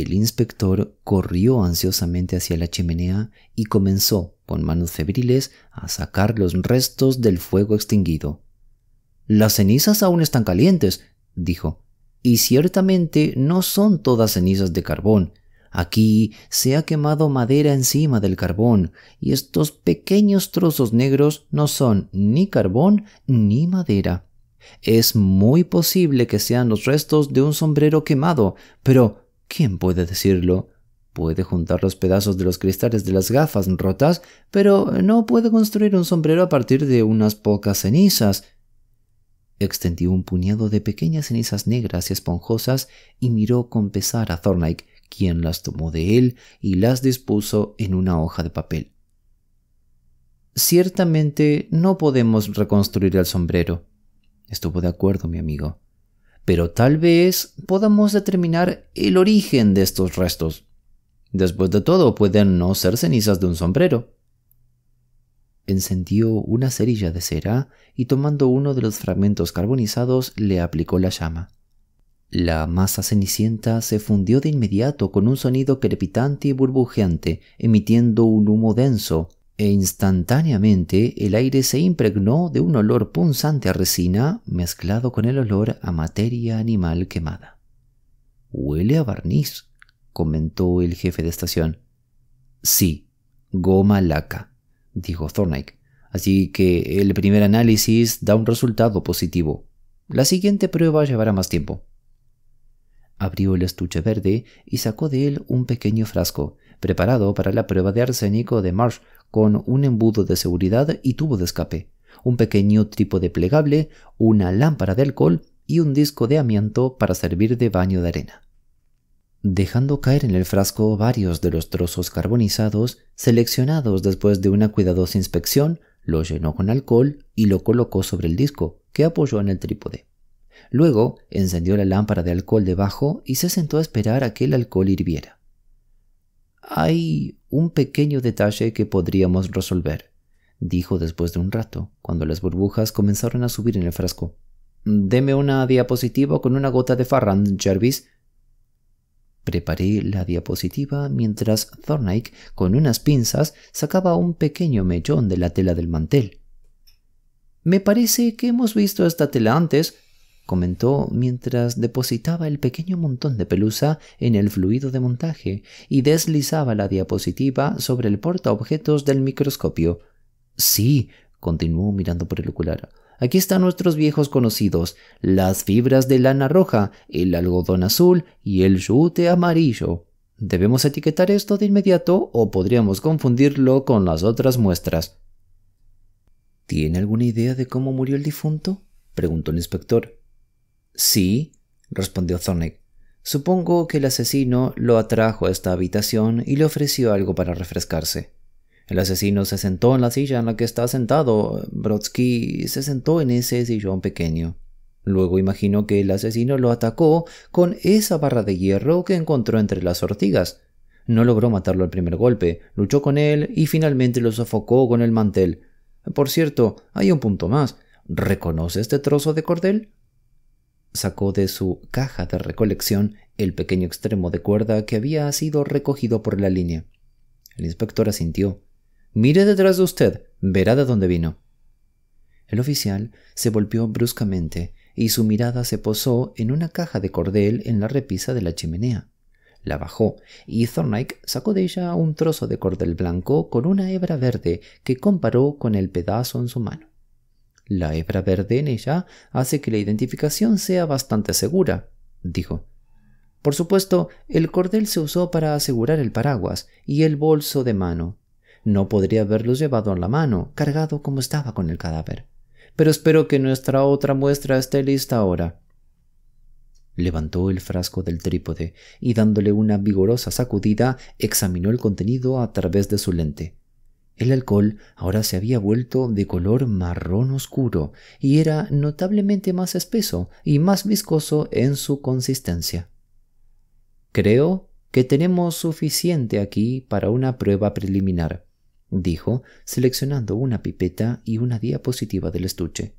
El inspector corrió ansiosamente hacia la chimenea y comenzó, con manos febriles, a sacar los restos del fuego extinguido. Las cenizas aún están calientes, dijo, y ciertamente no son todas cenizas de carbón. Aquí se ha quemado madera encima del carbón, y estos pequeños trozos negros no son ni carbón ni madera. Es muy posible que sean los restos de un sombrero quemado, pero ¿Quién puede decirlo? Puede juntar los pedazos de los cristales de las gafas rotas, pero no puede construir un sombrero a partir de unas pocas cenizas. Extendió un puñado de pequeñas cenizas negras y esponjosas y miró con pesar a Thornike, quien las tomó de él y las dispuso en una hoja de papel. Ciertamente no podemos reconstruir el sombrero. Estuvo de acuerdo mi amigo pero tal vez podamos determinar el origen de estos restos. Después de todo, pueden no ser cenizas de un sombrero. Encendió una cerilla de cera y tomando uno de los fragmentos carbonizados le aplicó la llama. La masa cenicienta se fundió de inmediato con un sonido crepitante y burbujeante, emitiendo un humo denso, e instantáneamente el aire se impregnó de un olor punzante a resina mezclado con el olor a materia animal quemada. Huele a barniz, comentó el jefe de estación. Sí, goma laca, dijo Thorndyke. Así que el primer análisis da un resultado positivo. La siguiente prueba llevará más tiempo. Abrió el estuche verde y sacó de él un pequeño frasco, preparado para la prueba de arsénico de Marsh con un embudo de seguridad y tubo de escape, un pequeño trípode plegable, una lámpara de alcohol y un disco de amianto para servir de baño de arena. Dejando caer en el frasco varios de los trozos carbonizados, seleccionados después de una cuidadosa inspección, lo llenó con alcohol y lo colocó sobre el disco, que apoyó en el trípode. Luego encendió la lámpara de alcohol debajo y se sentó a esperar a que el alcohol hirviera. Ay un pequeño detalle que podríamos resolver, dijo después de un rato, cuando las burbujas comenzaron a subir en el frasco. Deme una diapositiva con una gota de Farrand, Jervis». Preparé la diapositiva mientras Thorndyke, con unas pinzas, sacaba un pequeño mellón de la tela del mantel. Me parece que hemos visto esta tela antes, comentó mientras depositaba el pequeño montón de pelusa en el fluido de montaje y deslizaba la diapositiva sobre el portaobjetos del microscopio. Sí, continuó mirando por el ocular. Aquí están nuestros viejos conocidos, las fibras de lana roja, el algodón azul y el yute amarillo. Debemos etiquetar esto de inmediato o podríamos confundirlo con las otras muestras. ¿Tiene alguna idea de cómo murió el difunto? preguntó el inspector. Sí, respondió Thornick. Supongo que el asesino lo atrajo a esta habitación y le ofreció algo para refrescarse. El asesino se sentó en la silla en la que está sentado. Brodsky se sentó en ese sillón pequeño. Luego imagino que el asesino lo atacó con esa barra de hierro que encontró entre las ortigas. No logró matarlo al primer golpe, luchó con él y finalmente lo sofocó con el mantel. Por cierto, hay un punto más. ¿Reconoce este trozo de cordel? Sacó de su caja de recolección el pequeño extremo de cuerda que había sido recogido por la línea. El inspector asintió. Mire detrás de usted, verá de dónde vino. El oficial se volvió bruscamente y su mirada se posó en una caja de cordel en la repisa de la chimenea. La bajó y Thorndyke sacó de ella un trozo de cordel blanco con una hebra verde que comparó con el pedazo en su mano. La hebra verde en ella hace que la identificación sea bastante segura, dijo. Por supuesto, el cordel se usó para asegurar el paraguas y el bolso de mano. No podría haberlo llevado en la mano, cargado como estaba con el cadáver. Pero espero que nuestra otra muestra esté lista ahora. Levantó el frasco del trípode y dándole una vigorosa sacudida, examinó el contenido a través de su lente. El alcohol ahora se había vuelto de color marrón oscuro y era notablemente más espeso y más viscoso en su consistencia. Creo que tenemos suficiente aquí para una prueba preliminar, dijo, seleccionando una pipeta y una diapositiva del estuche.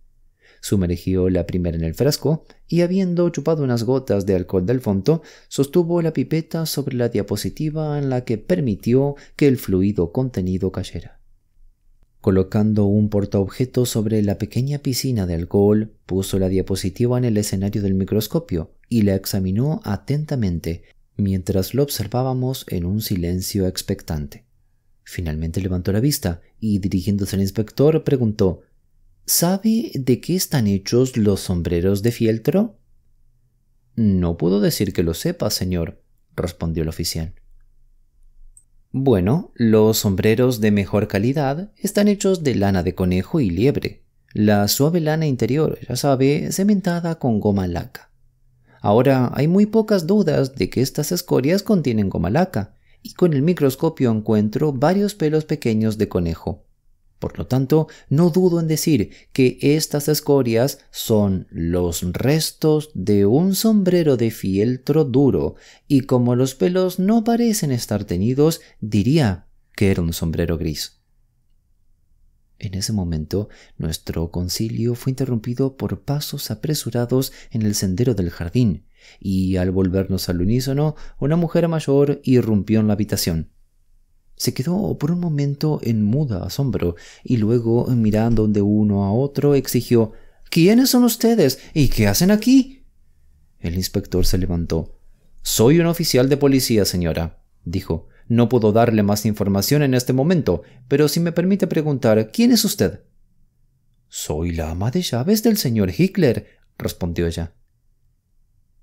Sumergió la primera en el frasco y, habiendo chupado unas gotas de alcohol del fondo, sostuvo la pipeta sobre la diapositiva en la que permitió que el fluido contenido cayera. Colocando un portaobjeto sobre la pequeña piscina de alcohol, puso la diapositiva en el escenario del microscopio y la examinó atentamente mientras lo observábamos en un silencio expectante. Finalmente levantó la vista y, dirigiéndose al inspector, preguntó ¿Sabe de qué están hechos los sombreros de fieltro? No puedo decir que lo sepa, señor, respondió el oficial. Bueno, los sombreros de mejor calidad están hechos de lana de conejo y liebre. La suave lana interior, ya sabe, cementada con goma laca. Ahora hay muy pocas dudas de que estas escorias contienen goma laca, y con el microscopio encuentro varios pelos pequeños de conejo, por lo tanto, no dudo en decir que estas escorias son los restos de un sombrero de fieltro duro, y como los pelos no parecen estar tenidos, diría que era un sombrero gris. En ese momento, nuestro concilio fue interrumpido por pasos apresurados en el sendero del jardín, y al volvernos al unísono, una mujer mayor irrumpió en la habitación. Se quedó por un momento en muda asombro y luego, mirando de uno a otro, exigió ¿Quiénes son ustedes y qué hacen aquí? El inspector se levantó. Soy un oficial de policía, señora, dijo. No puedo darle más información en este momento, pero si me permite preguntar, ¿quién es usted? Soy la ama de llaves del señor Hitler respondió ella.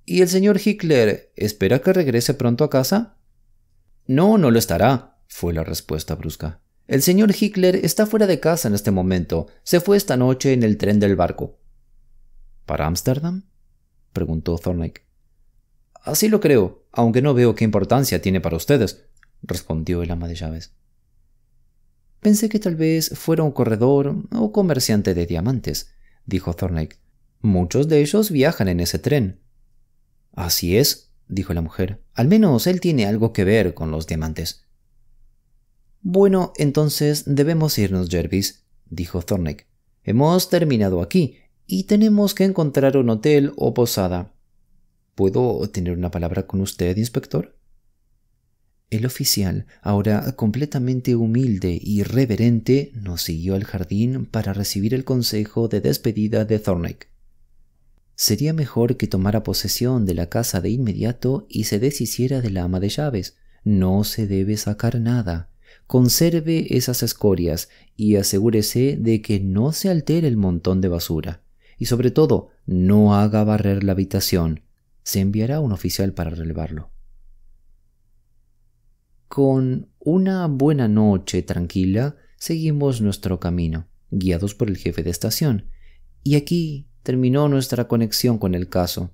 ¿Y el señor Hitler espera que regrese pronto a casa? No, no lo estará, fue la respuesta brusca. El señor Hitler está fuera de casa en este momento. Se fue esta noche en el tren del barco. ¿Para Ámsterdam? preguntó Thorneik. Así lo creo, aunque no veo qué importancia tiene para ustedes, respondió el ama de llaves. Pensé que tal vez fuera un corredor o comerciante de diamantes, dijo Thorneik. Muchos de ellos viajan en ese tren. Así es, dijo la mujer. Al menos él tiene algo que ver con los diamantes. Bueno, entonces debemos irnos, Jervis, dijo Thorneck. Hemos terminado aquí y tenemos que encontrar un hotel o posada. ¿Puedo tener una palabra con usted, inspector? El oficial, ahora completamente humilde y reverente, nos siguió al jardín para recibir el consejo de despedida de Thorneck. Sería mejor que tomara posesión de la casa de inmediato y se deshiciera de la ama de llaves. No se debe sacar nada. Conserve esas escorias y asegúrese de que no se altere el montón de basura. Y sobre todo, no haga barrer la habitación. Se enviará un oficial para relevarlo. Con una buena noche tranquila, seguimos nuestro camino, guiados por el jefe de estación. Y aquí terminó nuestra conexión con el caso.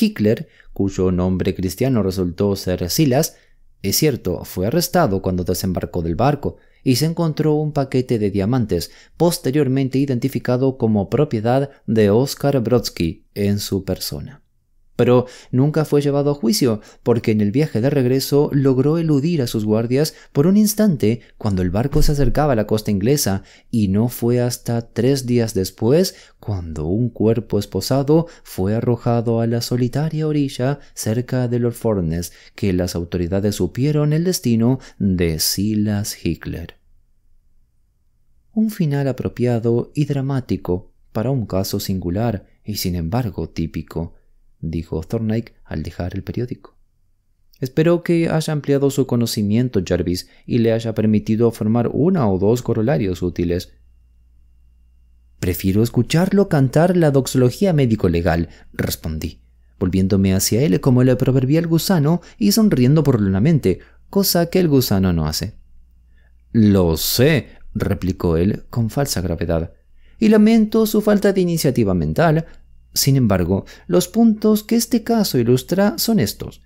Hitler, cuyo nombre cristiano resultó ser Silas, es cierto, fue arrestado cuando desembarcó del barco y se encontró un paquete de diamantes, posteriormente identificado como propiedad de Oscar Brodsky en su persona pero nunca fue llevado a juicio, porque en el viaje de regreso logró eludir a sus guardias por un instante cuando el barco se acercaba a la costa inglesa, y no fue hasta tres días después cuando un cuerpo esposado fue arrojado a la solitaria orilla cerca de los Fornes, que las autoridades supieron el destino de Silas Hitler. Un final apropiado y dramático para un caso singular y sin embargo típico dijo Thorndyke al dejar el periódico. Espero que haya ampliado su conocimiento, Jarvis, y le haya permitido formar una o dos corolarios útiles. Prefiero escucharlo cantar la doxología médico-legal, respondí, volviéndome hacia él como le el gusano y sonriendo por lunamente, cosa que el gusano no hace. Lo sé, replicó él con falsa gravedad, y lamento su falta de iniciativa mental, sin embargo, los puntos que este caso ilustra son estos.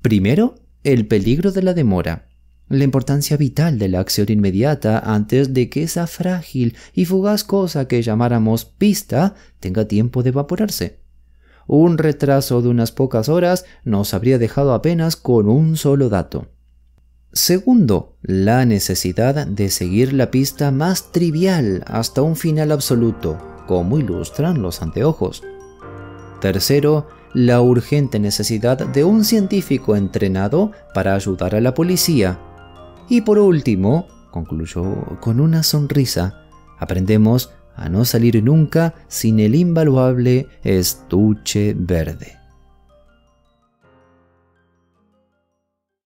Primero, el peligro de la demora, la importancia vital de la acción inmediata antes de que esa frágil y fugaz cosa que llamáramos pista tenga tiempo de evaporarse. Un retraso de unas pocas horas nos habría dejado apenas con un solo dato. Segundo, la necesidad de seguir la pista más trivial hasta un final absoluto, como ilustran los anteojos. Tercero, la urgente necesidad de un científico entrenado para ayudar a la policía. Y por último, concluyó con una sonrisa, aprendemos a no salir nunca sin el invaluable estuche verde.